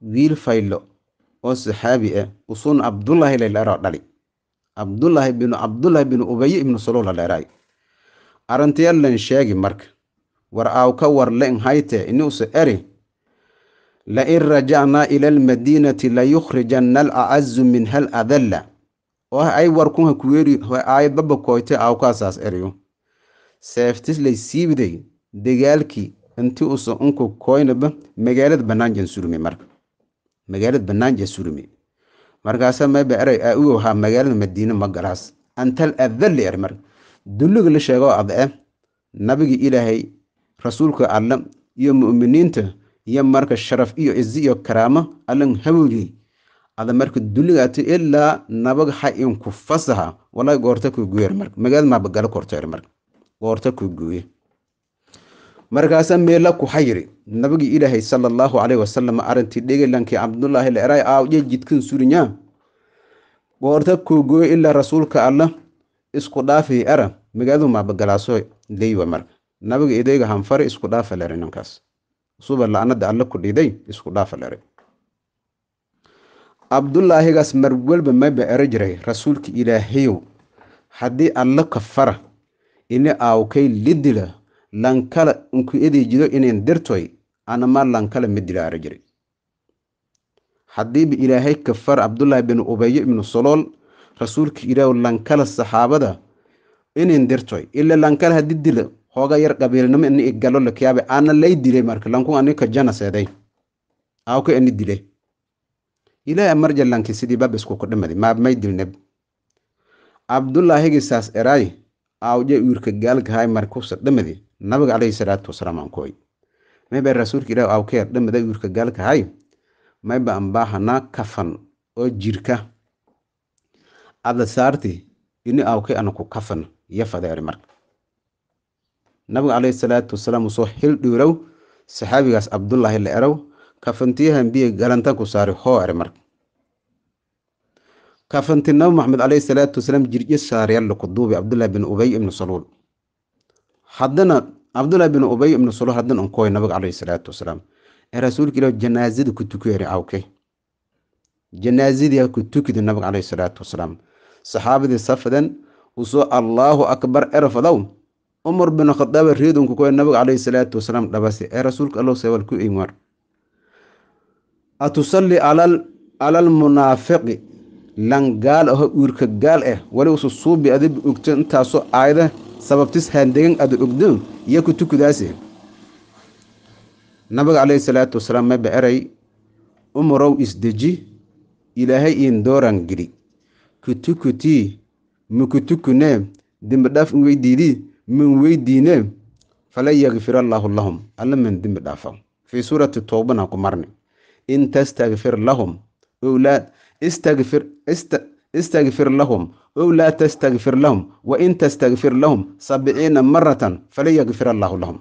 wiil faylo oo saxaabi ah eh, usun cabdullaahi laylero dhali cabdullaahi binu cabdullaahi binu ubaye ibnu salula leeraay lan sheegi marka war aaw ka war le ini use eri lain rajacnaa ila almadiinati layukhrijanna alacazu minha aladalla oo ah ay warkun ha kuweeri daba kooyte aa eryo seeftislay siibiday dagaalkii inti uso unku koynaba magaalada banaanjan surmi marka magaalada banaanja surmi markaasa mayba eray aa u yohaa magaalada madiine magalaas antal adalli er marka dulliga la sheego adce nabigii ilaahay rasuulka alla iyo mu'miniinta iyo marka sharaf iyo cizi iyo karaamo allan hawgii ada marka duligaata ilaa nabag ha inku fasaha walahi goorta kuu guyer marka magaal maabagala korteer goorta kuu guuye markaasaa meela kuxa yiri nabagii ilaahay sala allaahu caleyhi wasalam arintii dhegelankii cabdullaahi la eray jidkan surinya goorta kuu ilaa rasuulka alla isku dhaafii ara magaadu maabagalaaso deyba marka nabaga ideyga hanfare isku dhaafa larinankaas suba lacnada alla ku dhiiday isku dhaafa dheray cabdulaahigaas marwalba maba ero jiray rasuulka ilaahayow haddii alla ka fara ini aawkay lidila lankala unku edii jido inayn dirtoy anamaa lankala ma dilaara jiray haddiiba ilaahay ka fara cabdulaahi bin ubayo ibnu solool rasuulka ilaahu lankala saxaabada inayn dirtoy ila lankala hadii dilo hoga yar qabiilnimo ini igalo lakaabe aana lay dilay marka lankun anika janaseeday aawka ini dilay ilaa amarja lanki sidii babesku kudhamadi maabmay dilneb abdulaahiga saas eraay aawje wiirka gaalgahay markusa dhamadi nabiga caleyhi salaatu wasalaam ankoy mayba rasuulka ilaah aawkeer dhamada wiirka gaalkahay mayba ambaahana kafan oo jirka adasaarti ini aawke anaku kafan iyo fadeeri marka nabiga caleyhi salaatu wasalaam usoo xil dhiirow saxaabigaas cabdullaahi la erow kafantiyahan biyo galanta ku saari hoo ere marka kafanti nabi maxamed caleyhi salaatu wasalaam jirje saaryal laku duubi bin ubey ibnu saluul haddana cabdullaahi bin ubey ibnu saluul haddana unkoy nabiga caleyhi salaatu wasalaam ee rasuulka ilaah janaasada ku tukuyari awke janaasadii ku tukida nabiga caleyhi salaatu wasalaam saxaabadii safadan usoo allaahu akbar erfadow cumar bin khadaaba reedonku kuwa nabiga calayhi salaatu wasalaam dhabase ee rasuulka allow sabal ku imaar atusalli alal munaafiqi lan gaal aho uurka gaal eh wali usu suubi adiba ogto intaasoo aayada sababtis haandegan ada ogdo iyo kutukudaase nabiga caleyhi salaatu wasalaam maba eray umarow isdeji ilaahay iindooran geli kutukutii makutukunee dembidhaaf inweydiidii man weydiine falan yakfir allaahu lahum alla man dembi dhaafa fii suurati toobana ha ku marni in tastagfir lahum istagfir lahum ow laa tastagfir lahum wa in tastagfir lahum sabciina maratan falan yakfir allaahu lahum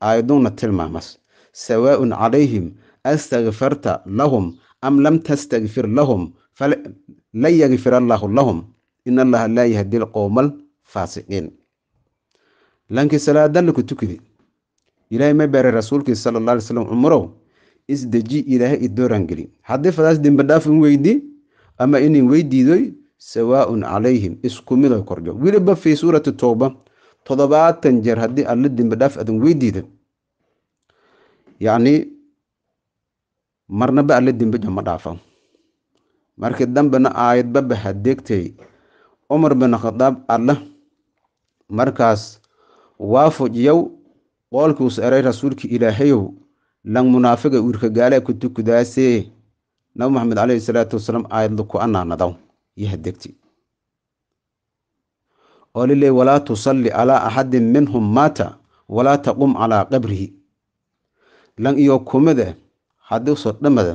aayaduuna tilmaamas sawaaun calayhim astagfarta lahum am lam tastagfir lahum lan yakfir allaahu lahum in allaha laa yahdi alqowma alfaasiqiin laakiin salaadalla ku tukidi ilaahay ma beeray rasuulkii sala alla alay slam cumurow isdeji ilaahay idooraan gelin haddii fadaas dembadhaaf in weydi ama inin weydiidoy sawaaun calayhim isku korjo weliba fii suurati towba toddobaatan jeer haddii alle dembadhaaf adan weydiida yacni marnaba alle dembeja ma dhaafa markii dambena aayadbaba hadeegtay cumar bin khadaab alla markaas waa waafujiyow qoolkiius eray rasuulka ilaahayow lan munaafiga wiirkagaale kutukudaase tukudaasee nabi maxamed caleyhi salaatu wasalaam aayadlu anaanadaw yahadegti oo walaa tusalli calaa axadin minhum maata walaa taqum calaa qabrihi lan iyo kumida haddiuso dhammada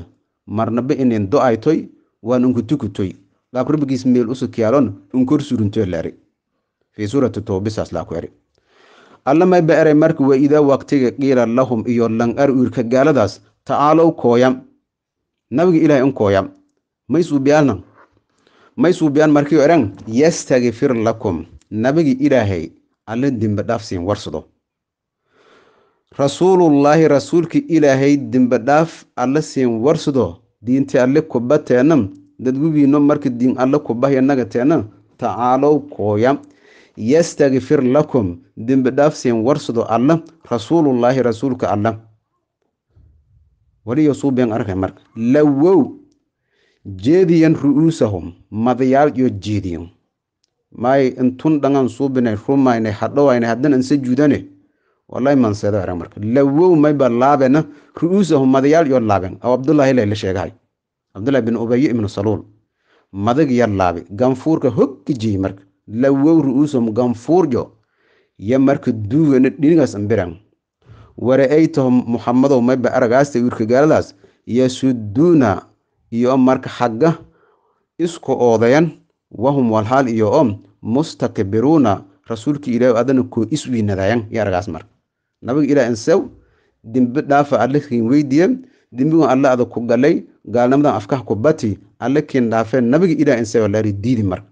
marnaba inin doaytoy waan unkutukutoy qaab rabbigiis meel usukiyaalon unkorsuruntoy laari fii suurati toobisaas laa ku eri alla may baeray marki waidaa waqtiga qiila lahum iyo langar uirka gaaladaas tacaalow kooya nabiga ilahay un kooya maysuubiyaalna maysuubiyaan markii odhan yastagfir lakum nabiga ilaahay alla dembe dhaafsiin warsado rasuulullaahi rasuulka ilaahay dembe dhaaf alla siin warsado diinti alle kuba teena dadwibiino marka diin alle kubahanaga teena tacaalow kooya yastagfir lakum dembi dhaafseen alla rasuulullaahi rasuulka alla waliyo suubeen arkay marka lawow jeediyan ru'uusahum madayaal iyo jeediyan maay intun dhangan suubinay rumaynay hadhowaynay haddan anse juudane walay manseedo era marka lawow mayba laabena ru'uusahum madayaal iyo laaben aw abdullaahi layla sheegahay cabdullahi bin ubaye ibnu saluul madag yar laabe ganfuurka hogka jiey marka lawow ru'uusahum ganfuur yo iyo marka duugana dhinigaas ambiran ware ay muxamadow mayba aragaasta wiirka gaaladaas yasuduuna iyo marka xagga isku oodayan wahum walhaal iyo om mustakbiruuna rasuulkii ilaah adana ko is weynadayan iyo aragaas marka nabiga ilaa insew dembi dhaafa allakiin weydiiye dembigan alla ada ku galay gaalnimadan afkaha ku bati allakiin dhaafeen nabiga ilaa insew laari diidi marka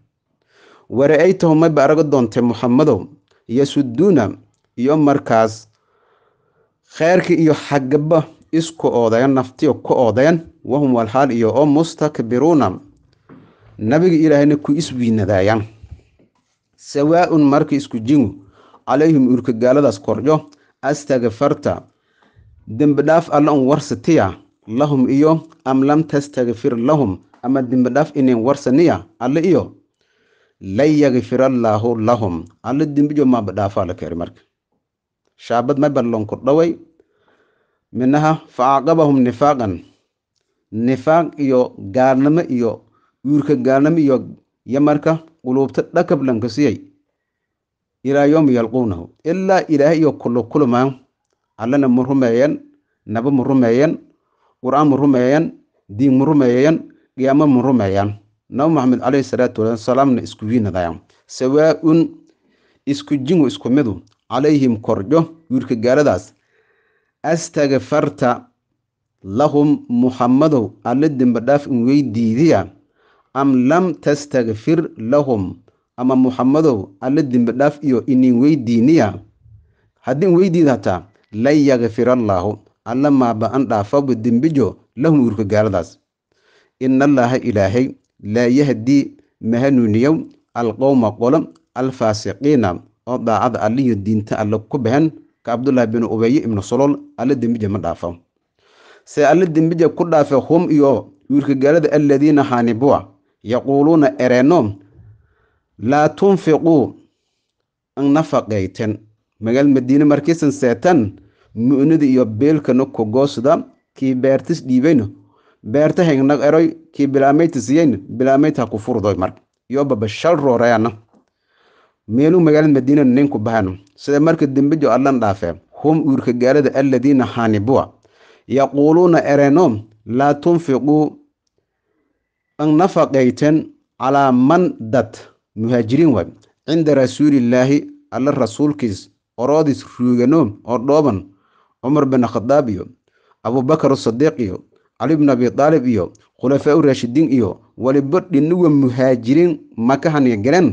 ware ay mayba araga doonte muxamadow yasuduuna iyo markaas kheyrka iyo xagaba isku oodayan naftiyo ku oodayan wahum walxaal iyo oo mustakbiruuna nabiga ilaahayna ku iswiinadaayaan sawaa-un marka isku jingu calayhim urkagaaladaas koryo astagfarta dembidhaaf alla un warsatiya lahum iyo am lam tastagfir lahum ama dembidhaaf inayn warsaniya alle iyo lan yakfirallaahu lahum alla dembijo maaba dhaafaa marka shaabad may ballan kordhaway minaha fa acqabahum nifaaqan nifaaq iyo gaalnimo iyo yuurka gaalnimo iyo yo marka quluubta dhakab lankasiyay ilaa yowmi yalquunahu ilaa ilaahay iyo kulukulumaa allana mu rumeeyeen nabo ma rumeeyeen qur'aan mu rumeeyeen diin mu rumeeyeen qiyaamo mu rumeeyaan nabi maxamed caleyhi salaatu wasalam salaamna iskuwiinadayan sawaaun isku jingu isku midu calayhim korjo wiirka gaaladaas astagfarta lahum muxamadow alla dembadhaaf in weydiidiya am lam tastagfir lahum ama muxamadow alle dembadhaaf iyo inin weydiiniya haddii in weydiida hataa lan yakfir allaahu alla maaba-an dhaafaba dembijo lahum wiirka gaaladaas ina allaaha ilaahay laa yahdi ma hanuuniyo alqowma qolo alfaasiqiina oo daacada alliyo diinta alle ku bahan ka cabdulaahi bin ubeye ibnu solool alla dembija ma dhaafo see alla dembija ku dhaafe hum iyo wiirkagaalada alladiina haanibuwa yaquuluuna ereenno laa tunfiquu nafaqayten magaal madiine markiisan seetan mu'nida iyo beelkana kogoosda kii beertis dhiibayna beertahaynag eroy kii bilaamayta siyeyn bilaamayta ku furdoy marka yoba bashal roorayana meeluu magaalada madiina ninku bahan sida marka dembijo allan dhaafee hum uurka gaalada alladiina haanibuwa yaquuluuna ereeno laa tunfiquu nafaqayten calaa man dad muhaajiriin way cinda rasuulillaahi alla rasuulkiis oroodis ruugano oo dhooban cumar bin khadaab iyo abuubakar sadiiq iyo cali bn abi aalib iyo khulafaa u raashidiin iyo waliba dhinuwa muhaajiriin makahan galeen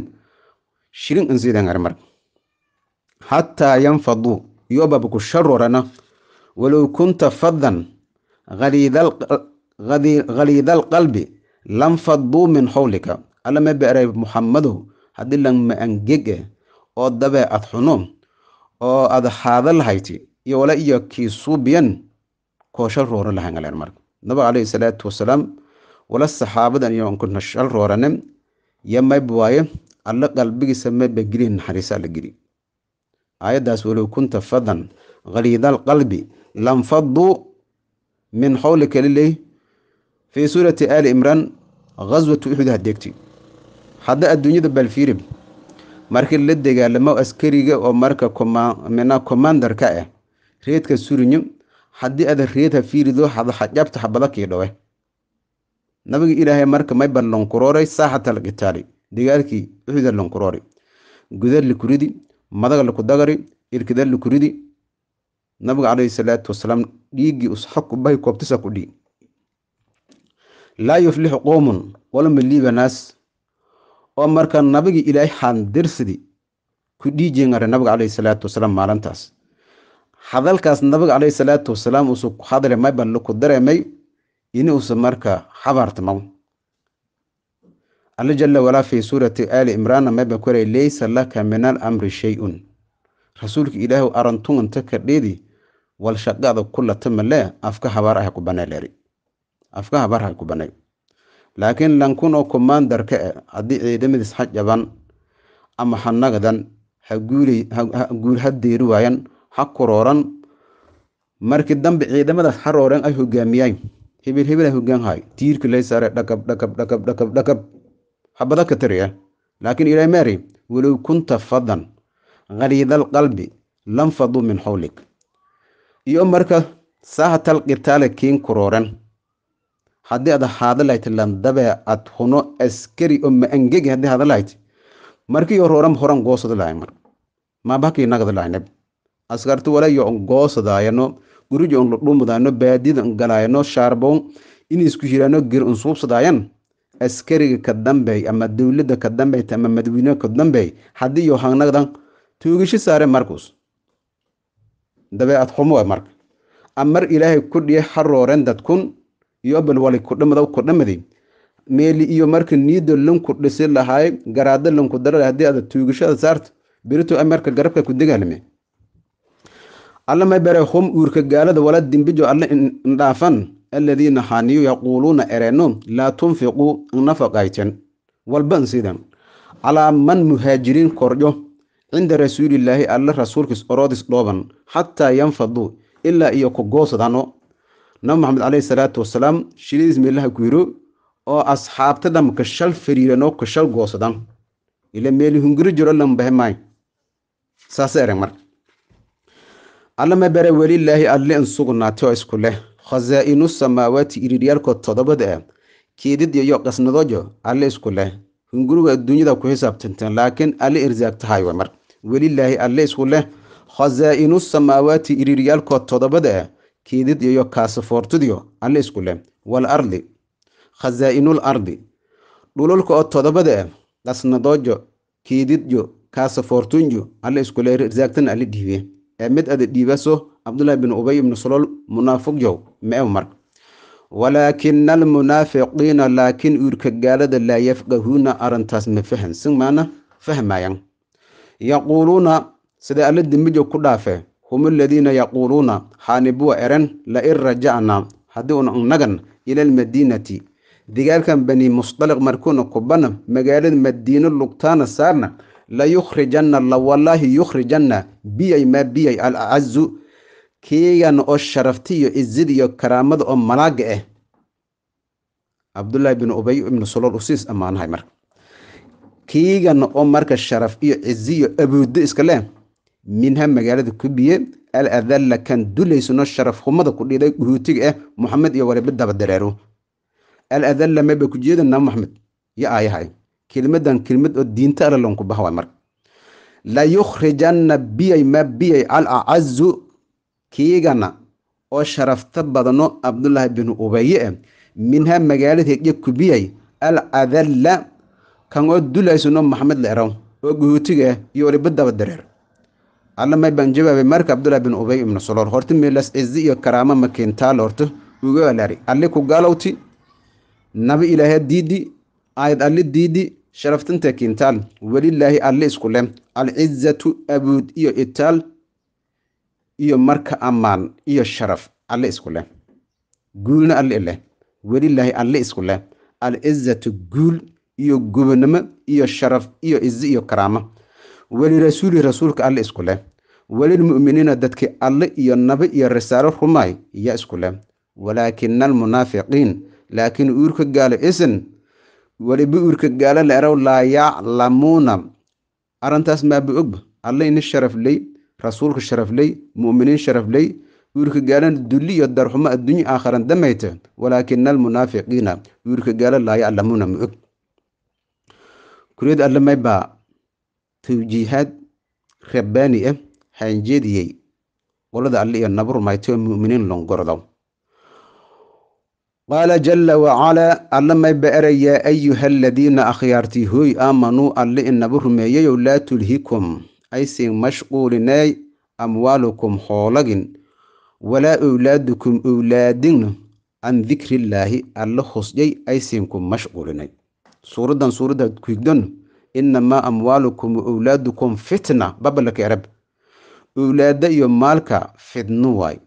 shirin in xataa yanfaduu yoobaba ku sharorana walow kunta fadan khaliida alqalbi lanfaduu min xawlika allama beeray muxamadow haddii lanma angege oo dabeecad xuno oo ad haada lahayti iyo wala iyo kiisuubiyan koo sharoora lahangaleen marka nabiga caleyhi salaatu wasalaam wala saxaabadan iyo ku nashal roorane yo mayb waaye alla qalbigiisa mayba gelihi naxariisaa la geli aayaddaas walow kunta fadan khaliidaalqalbi lanfaduu min xawlika liley fii suurati aali imraan ghaswatu uxud hadeegti hadda adduunyada baalfiirib markii la dagaalamo askariga oo marka mina kommandarka ah eh, reedka surinyo haddii adan reed ha fiiridoo hadaxajabta habadakii dhowe nabiga ilaahay marka mayba lonkurooray saaxata lqitaali dagaalkii uxuda lonkuroori gudad likuridi madaga likudagari irkida likuridi nabiga caleyhi salaatu wasalaam dhiiggii usxakubahi koobtisa ku dhii laa yuflixu qowmun walama liiba naas oo marka nabigii ilaahay xandirsidi ku dhiijingara nabiga caleyhi salaatu wasalaam maalintaas hadalkaas nabiga caleyhi salaatu wasalaam uusu ku hadlimay bal ku dareemay inuusan marka xabaartamo alla jala walaa fi suurati aali imraana mayba kuray leysa laka min alamri shay-un rasuulka ilaahu arantuanta kadheedi wal shaqada kulata malee afka habaar aha ku banay leeri afka habaar aha ku banay laakiin lankunoo kumaandarka e ah, haddii ciidamadiis ha jaban ama ha nagadan ha guur ha deeri waayan ha kurooran markii dambe ciidamadaas ha rooren ay hogaamiyaan hibil hibil ay tiirki lay saare dhakab dhakab dhakab dhakab dhakab habada ka tariya laakiin ilaahay maari walow kunta fadan qalbi lam faduu min xawlig iyo marka sahatal qitaale kiin kurooran haddii aad haada landabee ad huno askari oo maangegi haddii haada markii iyo rooran horan goosada lahay mar maabahakiinagada lahaynab askarta walayo on goosadayano gurijo on ladhumudayno baadida on galayno shaarbow in hirano gir on suubsadayan askariga ka dambey ama dowladda ka dambey ama madawiine ka dambey haddii yo hangnagdan tuugisho saare markus dabeecad xumo we marka amar ilaahay kudhiye harooren dadkun iyo abal kudhamada kudhamadi meeli iyo marka niido lanku dhisi lahaay garaado lanku darar haddii aad tuugishada saarta berito amarka garabka ku dagaalame alla ma bare hum uurka gaalada wala dimbijo alla indhaafan alladiina haaniyu yaquuluuna ereenno laa tunfiquu nafaqayten walban sidan calaa man muhaajiriin koryo cinda rasuulilaahi alla rasuulkiis oroodis dhooban xataa yanfaduu ilaa iyo ku goosdano nabi maxamed caleyhi salaatu wasalaam shilidiis meelaha ku yiro oo asxaabta dham ka shal fariirano ka shal goosadan ila meeli hunguri jiro lambahe maay ereg marka alla ma bare welilaahi alle in sugnaatay oo isku leh khasaa'inu samaawaati iridhyaalkood toddobada keedid iyo qasnadojo alle isku leh hunguriga adduunyada ku xisaabtanteen laakiin alle irsaaq tahay way mar welilaahi alle isku leh khasaa'inu samaawaati iriiryaalkood toddobada keedid iyo kaasafoortidiyo alle isku leh wal khasaa'inul ardi dhululka oo toddobada qasnadojo keedidyo kaasafoortunyo alle isku leh irsaaqtan alle dhiibe mid aad dhiibaso cabdulahi bin ubay ibn salool munaafiq yow mee marka walaakina almunaafiqiina laakin uurka gaalada laa yafqahuuna arintaas ma fahansan maana fahmayaan yaquuluuna sidee alla dembijo ku dhaafe hum aladiina yaquuluuna haanibuwa eren lain rajacnaa haddii un nagan ila almadiinati digaalkan bani musdaliq markuuna kubana magaalada madiino lugtaana saarna layukhrijanna lawallaahi yukhrijanna biyay maa biyay al acazu kiigan oo sharaftiyo izid iyo karaamada oo malaaga eh cabdulaahi bin ubay ibnu salool usiis ammaanahay marka kiigan oo marka sharaf iyo ciziyo abuuddo iska leh minha magaalada ku biye al adalla kan dulaysno sharaf humada ku dhiday guruutiga ah eh, moxamed iyo waliba daba al adalla maba ku jeedana moxamed iyo aayahay kelmadan kelmad oo diinta alla loonku baha waay marka layukhrijanna biyay ma biyay al kiigana oo sharafta badano cabdulaahi binu ubeye e eh, minhaa magaaladeedya kubiyay al cadalla kan oo dulaysuno maxamed leeraw oo guhuutiga ah iyo weliba dareer alla may baan jawaabay marka cabdulaahi bin ubey ibnu salool horta meelas cizi iyo karaamo makintaal horta uga alaari alli ku galowti nabi ilaahe diidi aayad alli diidi sharaftinta kintaal welilaahi alle leh alcizatu abuud iyo itaal iyo marka ammaan iyo sharaf alle iskule guulna alle ileh welilaahi alle leh alcizatu guul iyo gubanimo iyo sharaf iyo izi iyo karaamo welirasuuli rasuulka alle iskuleh welilmu'miniina dadkii alle iyo nabi iyo risaalo rumaay yaa walaakina almunaafiqiin laakiin uurka gaalo isan weli bu'urka gaala la eraw laa yaclamuuna arrintaas maabu ogba alle ini sharafley rasuulka sharafley mu'miniin sharafley buurka gaalan dulli iyo darxumo adduunyo aakhiran damayte walaakina almunaafiqiina buurka gaala laa yaclamuuna ma og kuriyada alle maybaa tawjiihaad rabbaani ah eh, haanjeediyey qolada alle iyo nabarmaytoo mu'miniin longordow qaala jala wacalaa alla may ba erayaa ayuha aladiina akhyaartii hooy aamanuu alle inaba rumeeyayow laa tulhikum aysin mashquulinay amwaalukum hoolagin walaa owlaadukum owlaadin can dikrillaahi alla hosjay aysinku mashquulinay suuraddan suuradda kuhigdan inamaa amwaalukum wa owlaadukum fitna babalaka erab owlaada iyo maalka fidnu waay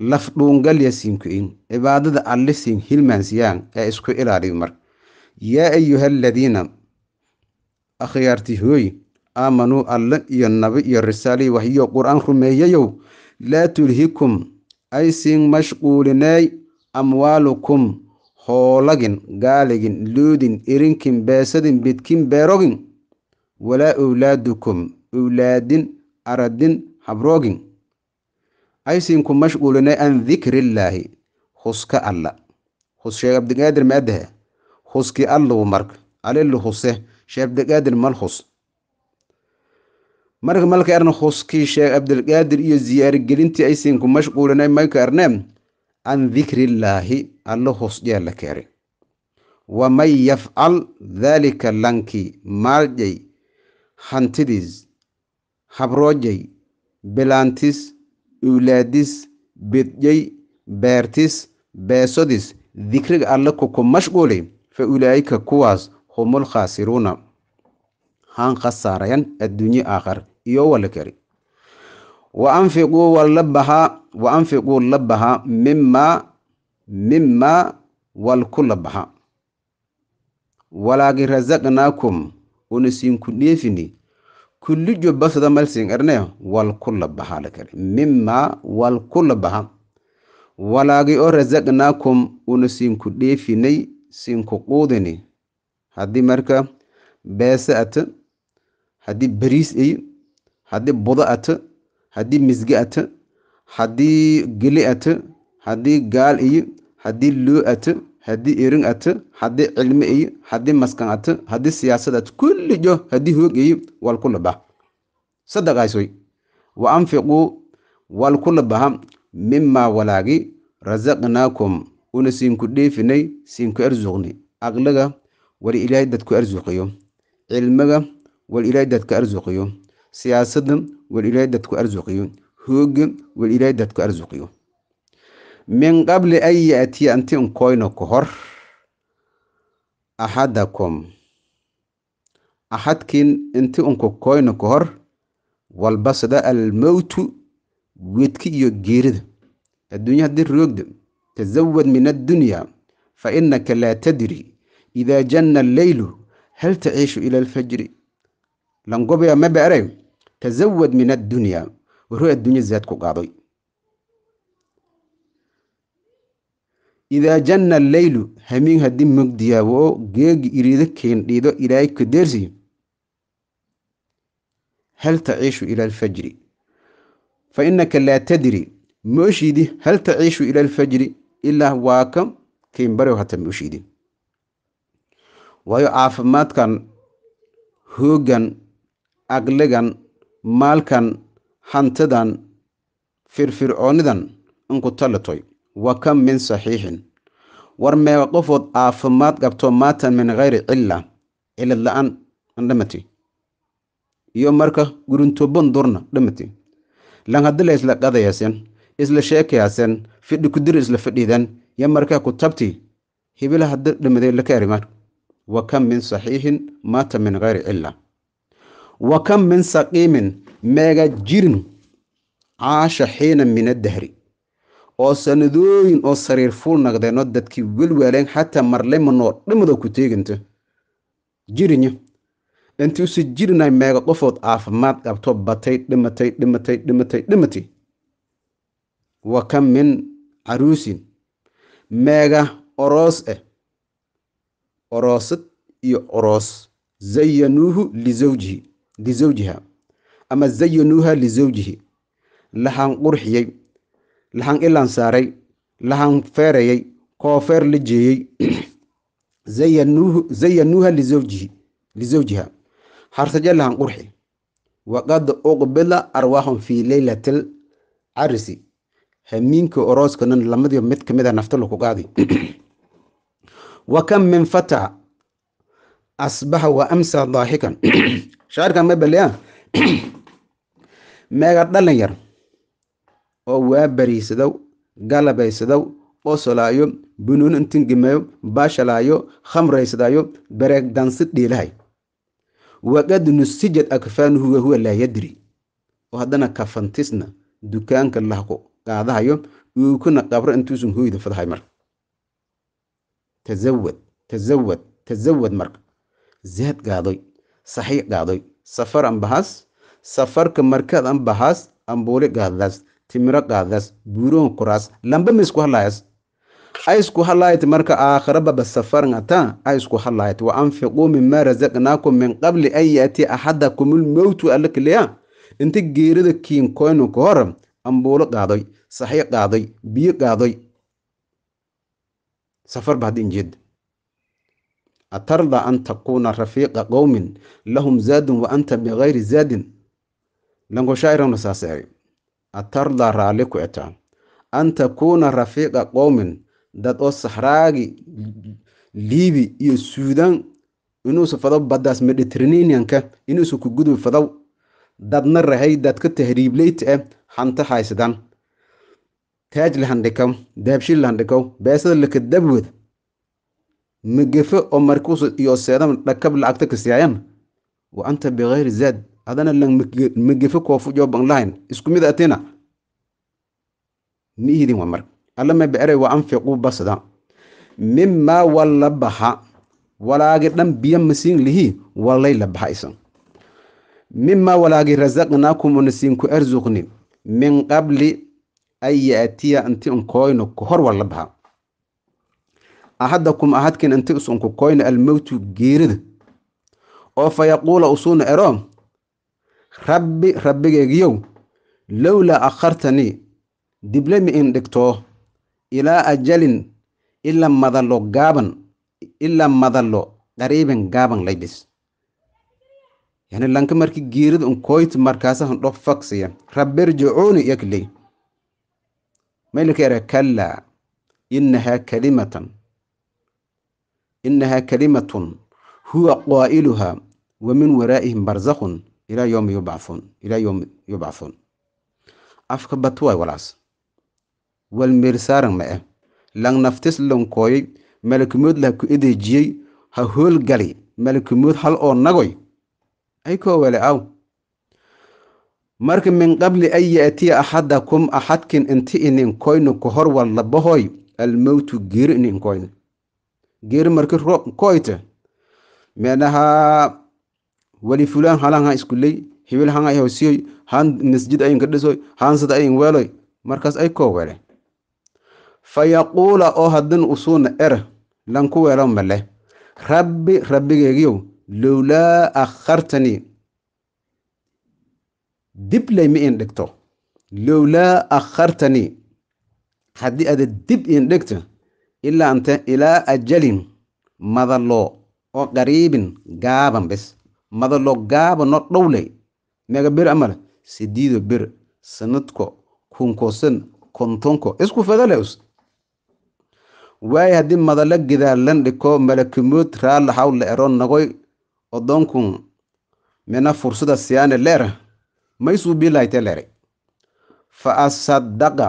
laf dhuungalya siinkuin cibaadada alle siin hilmaansiyaan ee isku ilaaliy mar yaa aladiina akhyaarti hooy aamanuu alle iyo nabi iyo risaali waxyo qur-aan rumeeyayow laa tulhikum aysin mashquulinay amwaalukum hoolagin gaaligin luudin irinkin beesadin bidkin beerogin walaa owlaadukum owlaadin aradin habroogin aysin ku mashquulinay an dikrillaahi huska alla hus sheekh abdiqaadir ma huskii huski allow marka huse sheekh abdiqaadir mal hus marka malka arna huskii sheekh abdilqaadir iyo ziyaarigelintii aysin ku mashquulinay marka arneen an dikrillaahi alla hus jeella keere waman yafcal daalika lanki maaljay hantidiis habroojay bilaantis uulaadis bidyay beertis beesodis dikriga alle kuku mashquuli fa ulaa'ika kuwaas humul khaasiruuna haan khasaarayan adduunye aakhar iyo wala kari wa anfiquu wallabahaa wa anfiquu labahaa mimaa mimaa walku labaha walaagin rasaqnaakum una siinku dheefini kullijo basda malsing erne wal kulla bahala kare baha walaagi oo razaqnaakum una siinku dheefinay siinku quudini haddii marka beese ata haddii bariis ay haddii buda ata haddii misge ata haddii geli ata haddii gaal iyo haddii loo ata haddii erin ate haddii cilmi eyi haddii maskan ate haddii siyaasad ate kullijo haddii hoog eyi wal kula sadaqaysoy wa anfiquu wal mimaa walaagi razaqnaakum una siinku dheefinay siinku arsuqni aqlaga wal ilaahay dadku arsuqiyo cilmiga wal ilaahay dadka arsuqiyo siyaasada wal ilaahay dadku arsuqiyo hoogga wal ilaahay dadku arsuqiyo min qabli an ya'tiya anti inkoyno ka hor axadakum axadkiin inti unku unkakoyno ka hor walbasda almowtu weedki iyo geerida adduunya haddii roogda tazawad min addunya fa inaka laa tadri idaa janna alleylu hal taciishu ila alfajri langobaya maba aray tasawad min addunya waruu adduunya zaad ku qaaday idaa janna leylu hamiin haddii mogdiyaabo geegi iriida keendhiido ilaahay ka deersi hal taciishu ila alfajri fa innaka laa tadri ma oshiidi hal taciishu ila alfajri ilaa waa ka kaynbarew hata ma oshiidi waayo caafimaadkan hooggan aqligan maalkan hantidan firfircoonidan inku tallatoy wakam min saxiixin war meeqa qofood caafimaad qabto maatan min khayri cilla cilad la-aan dhamati iyo marka gurintobon durna dhamati lan haddii la isla qadayasen isla sheekayasen fidhi kudir isla fadhidan yo markaa ku tabti hibila haddi dhamadee laka arimar wa min saxiixin maata min khayri cilla wakam min saqiimin meega jirin caasha xiina min addahri oo sanadooyin oo sariir fuul naqdeenoo dadkii welwaaleen xataa marlemanoo dhammadoo ku teeganta jirinya intii usi jirinay meega qofood caafimaad qabto batay dhimatay dhimatay dhimatay dhimatay wa kam min caruusin meega oroos eh oroosad iyo oroos zayanuuhu lisawjihi lisawjiha ama zayanuuha lizawjihi lahaan qurxiyey lahan ilan saaray lahan feerayay koofeer la jeeyey zayanuuha lisawjiha harsaje lahan qurxi waqad uqbila arwaaxun fii leylatil carisi hamiinka orooskana lamadiba mid kamid a nafta laku qaadi wa kam min fata asbaxa wa amsa daaxikan shaacirkan ma baleya meega yar oo waabarisadaw galabaysadaw oosolaayo bunuun intingimayo baashalaayo khamraysadaayo bereegdansi dhiilahay waqad nusijad akfaanuhu wahuwa laayadri oo haddana kafantisna dukaanka lahku qaadahayo uukuna qabro intuusun hooyda fadahay marka tazawad tazawad tazawad marka zaad gaadoy saxii gaadoy safar anbahaas safarka markaad anbahaas ambuuli gaaddaas timiro qaadaas buuroon koraas lamba ma isku hadlaayas ay isku marka aakhiraba basafarngata ay isku wa anfiquu mima razaqnaakum min qabli an yaati axadakumul mowtu inta geerida kiinkoynu ka hor ambuulo qaadoy saxi qaadoy biyo qaadoy safarba atarda an takuuna rafiiqa qowmin lahum zaadun wa anta bikayri zaadin lanko shaairanu saaseeray atarda raalli ku etaa an takuuna rafiiqa qowmin dad oo saxraagi liibi iyo suudan inuusa fadow badaas mediterraneanianka inuusa ku gudub fadow dadna rahay dadka tahriibleyta ah eh, xanta haysadan taaj lahandhikaw dahabshi lahandhikaw beesada laka dabwed magafe oo markuus iyo seedama dhakab lacagta ka siyaayan wa anta bikayri zaad adana lang magefe koofu joban lahayn isku mid atina ma ihidin waa marka beere wa anfiquu basda mimaa walla baxa walaagi dhan biya masiin lihi walay la baxa isan mimaa walaagi razaqnaakum unasiinku arzuqni min qabli an yatiya inti unkoyno kahor walla baxa axadakum axadkin inti isunku koyno almowtu geerida oo fayaquula usuuna ero rabbi rabbigeygiyow lowlaa akhartanii diblemi dhigtoo ilaa ajalin ila madallo gaaban ilaa madallo qariiban gaaban laybis yani lanka marki giirida unkoyti markaasahan dhof faksiya rabbirjicuuni yakley maylaka era kallaa innahaa kalimatan innahaa kalimatun huwa qaa'iluhaa wa min waraa'ihim barzakhun ilaa yowmi yubcafuun ilaa yowmi yubcafuun afka batwaay walaas wal meersaaran ma eh lang naftis lankooyey malakimood lah ku edeejiyey ha hoolgali malakimood hal oo nagoy ay koowale aw marka min qabli an yaatiya axadakum axadkin inti ininkoynu ka hor waldabahooy almowtu geeri ininkoyna geeri marki koyte meenahaa wali fulaan halaan haa iskuley hibil haan ay hosiyoy haan masjid ayin ka dhisoy sada ayin weeloy markaas ay koo weele fayaquula oo oh, haddin usuuna er lanku weelo male rabbi rabbigeegiyow lowlaa akhartani dib mi in dhigto lowlaa akhartanii haddii ada dib in dhigto ilaa ante ilaa ajalin madalloo oo qariibin gaaban bis madalo gaaba no dhowle mega bir amale sidiido bir sanadko kunkosan kontonko isku fadalews waayo haddii madalo gidaalan dhiko malakimood raala hawle ero nagoy odonkun mena fursada siyaane leera maysuu bilayte leeray fa asadaqa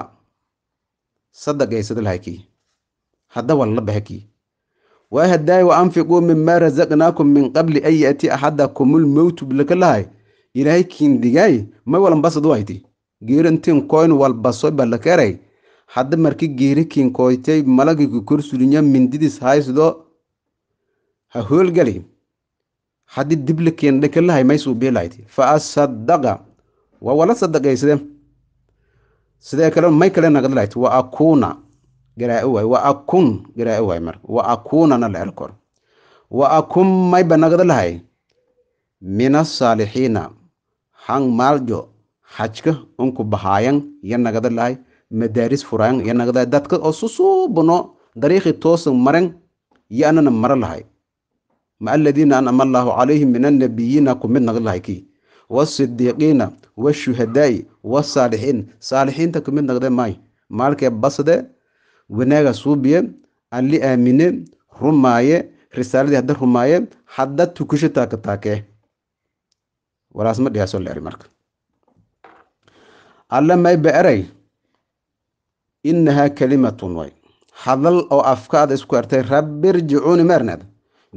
sadaqaysada lahayki hadda walla waahaday waanfiquu minmaa razaqnaakum min qabli an yaati axadakumul mowtu bilaka ilahay ilaahay may walambasad wayti geerantin koyn walbasoy balakeray hadda marki geeri kinkoytay malagigi korsulinya mindidis haysido ha hoolgali haddii dibla keendhekalahay maysuu biilahayti fa wala sadaqaysade sidee kale may kale nagad wa akuuna garaa waay waakun garaa waay mar hang maaljo hajka unku bahaayang ya nagada lahay madaaris furayang ya nagada dadka oo susuubano dariiqi toosan marang ya mara lahay ma aladiina an'ama calayhim min annabiyiina ku mid kii waasidiiqiina washuhadaa'i wasaalixiin saalixiinta ku mid nagde maalkee basade wanaaga suubiye alli aamine rumaaye risaaladii hadda rumaaye hadda tukushe taakataakee walaasma dhihaasoo la marka alla mayba eray inahaa kalimatun way hadal oo afkaada isku ertay rabbi irjicuuni meerned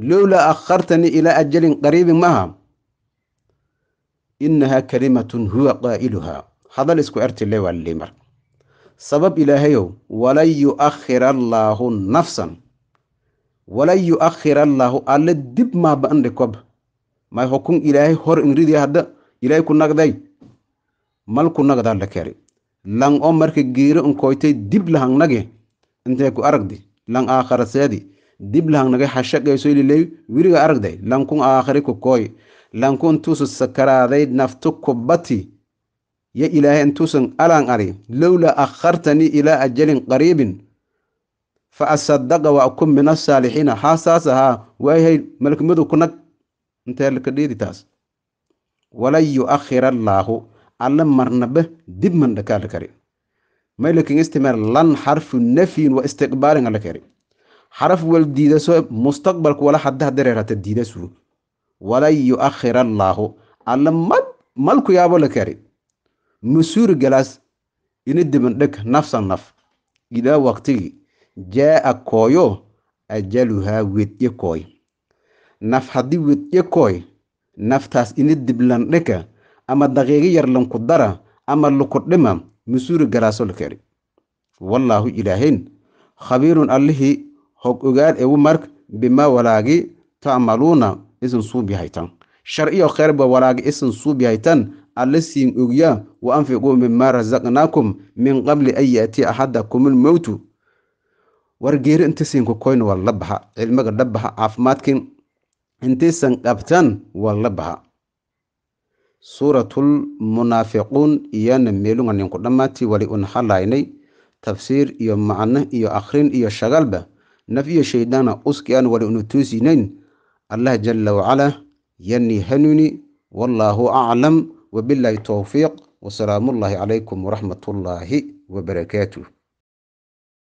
lowlaa akhartanii ilaa ajalin qariibin maaha inahaa kalimatun huwa qaa'iluhaa hadal isku erti le waa lili marka sabab ilaahayow walan yuakhira allaahu nafsan walan yuakhira allaahu alle dib maa ba kob may hokun ilaahay hor inridi hadda ilaahay ku nagday mal ku nagda la keri lang o marka geeri onkoytay dib lahang nage intee ku aragdi lang aakharaseedi dib lahang nage hashaqaysoyliley wiriga aragday lankun aakhari ku kooy lankun tuusu sakaraaday naftu kubati ya ilaahay intuusan alaan ari lowlaa akhartanii ilaa ajalin qariibin fa asadaqa wa ku min asaalixiina haasaas ahaa waayahay malkimadu kunag nag intee laka dheedi taas walan yuakhir allaahu alle marnaba dib mandhakaa la kari maylakin istimaar lan xarfu nafyin wa istiqbaalin alla kari xaraf wal diidaso mustaqbalku wala haddaha dareerata diidasu walan yuakhir allaahu alle malku yaabo la kari masuuri galaas ina dibandheg nafsan naf ilaa waqtigii jaa'a kooyo ajaluhaa wedye kooy naf haddii wedye kooy naftaas ina diblandheka ama daqiiqo yar lanku dara ama lukudhima dhima ma la keeni wallaahu ilaahayn khabiirun allihii hog ogaal ewu mark bimaa walaagi tacmaluuna isin suubi haytan sharciyo kheer ba walaagi isin suubi haytan alle siin ogyaa wa anfiquu mimaa rasaqnaakum min qabli an yaatiya axadakum lmowtu war geeri intaysanku koyn waa la baxa cilmiga dha baxa intaysan qabtaan waa la baxa suuratul munaafiquun iyana meelunga ninku dhammaantii wali unxalaynay tafsiir iyo macno iyo akhrin iyo shagaalba naf iyo shaydaana uski aan wali unu tuusinayn allah jalla wacala yani hanuni wallaahu aclam wabilahi towfiiq wasalaamullaahi calaykum waraxmatullaahi wabarakaatuh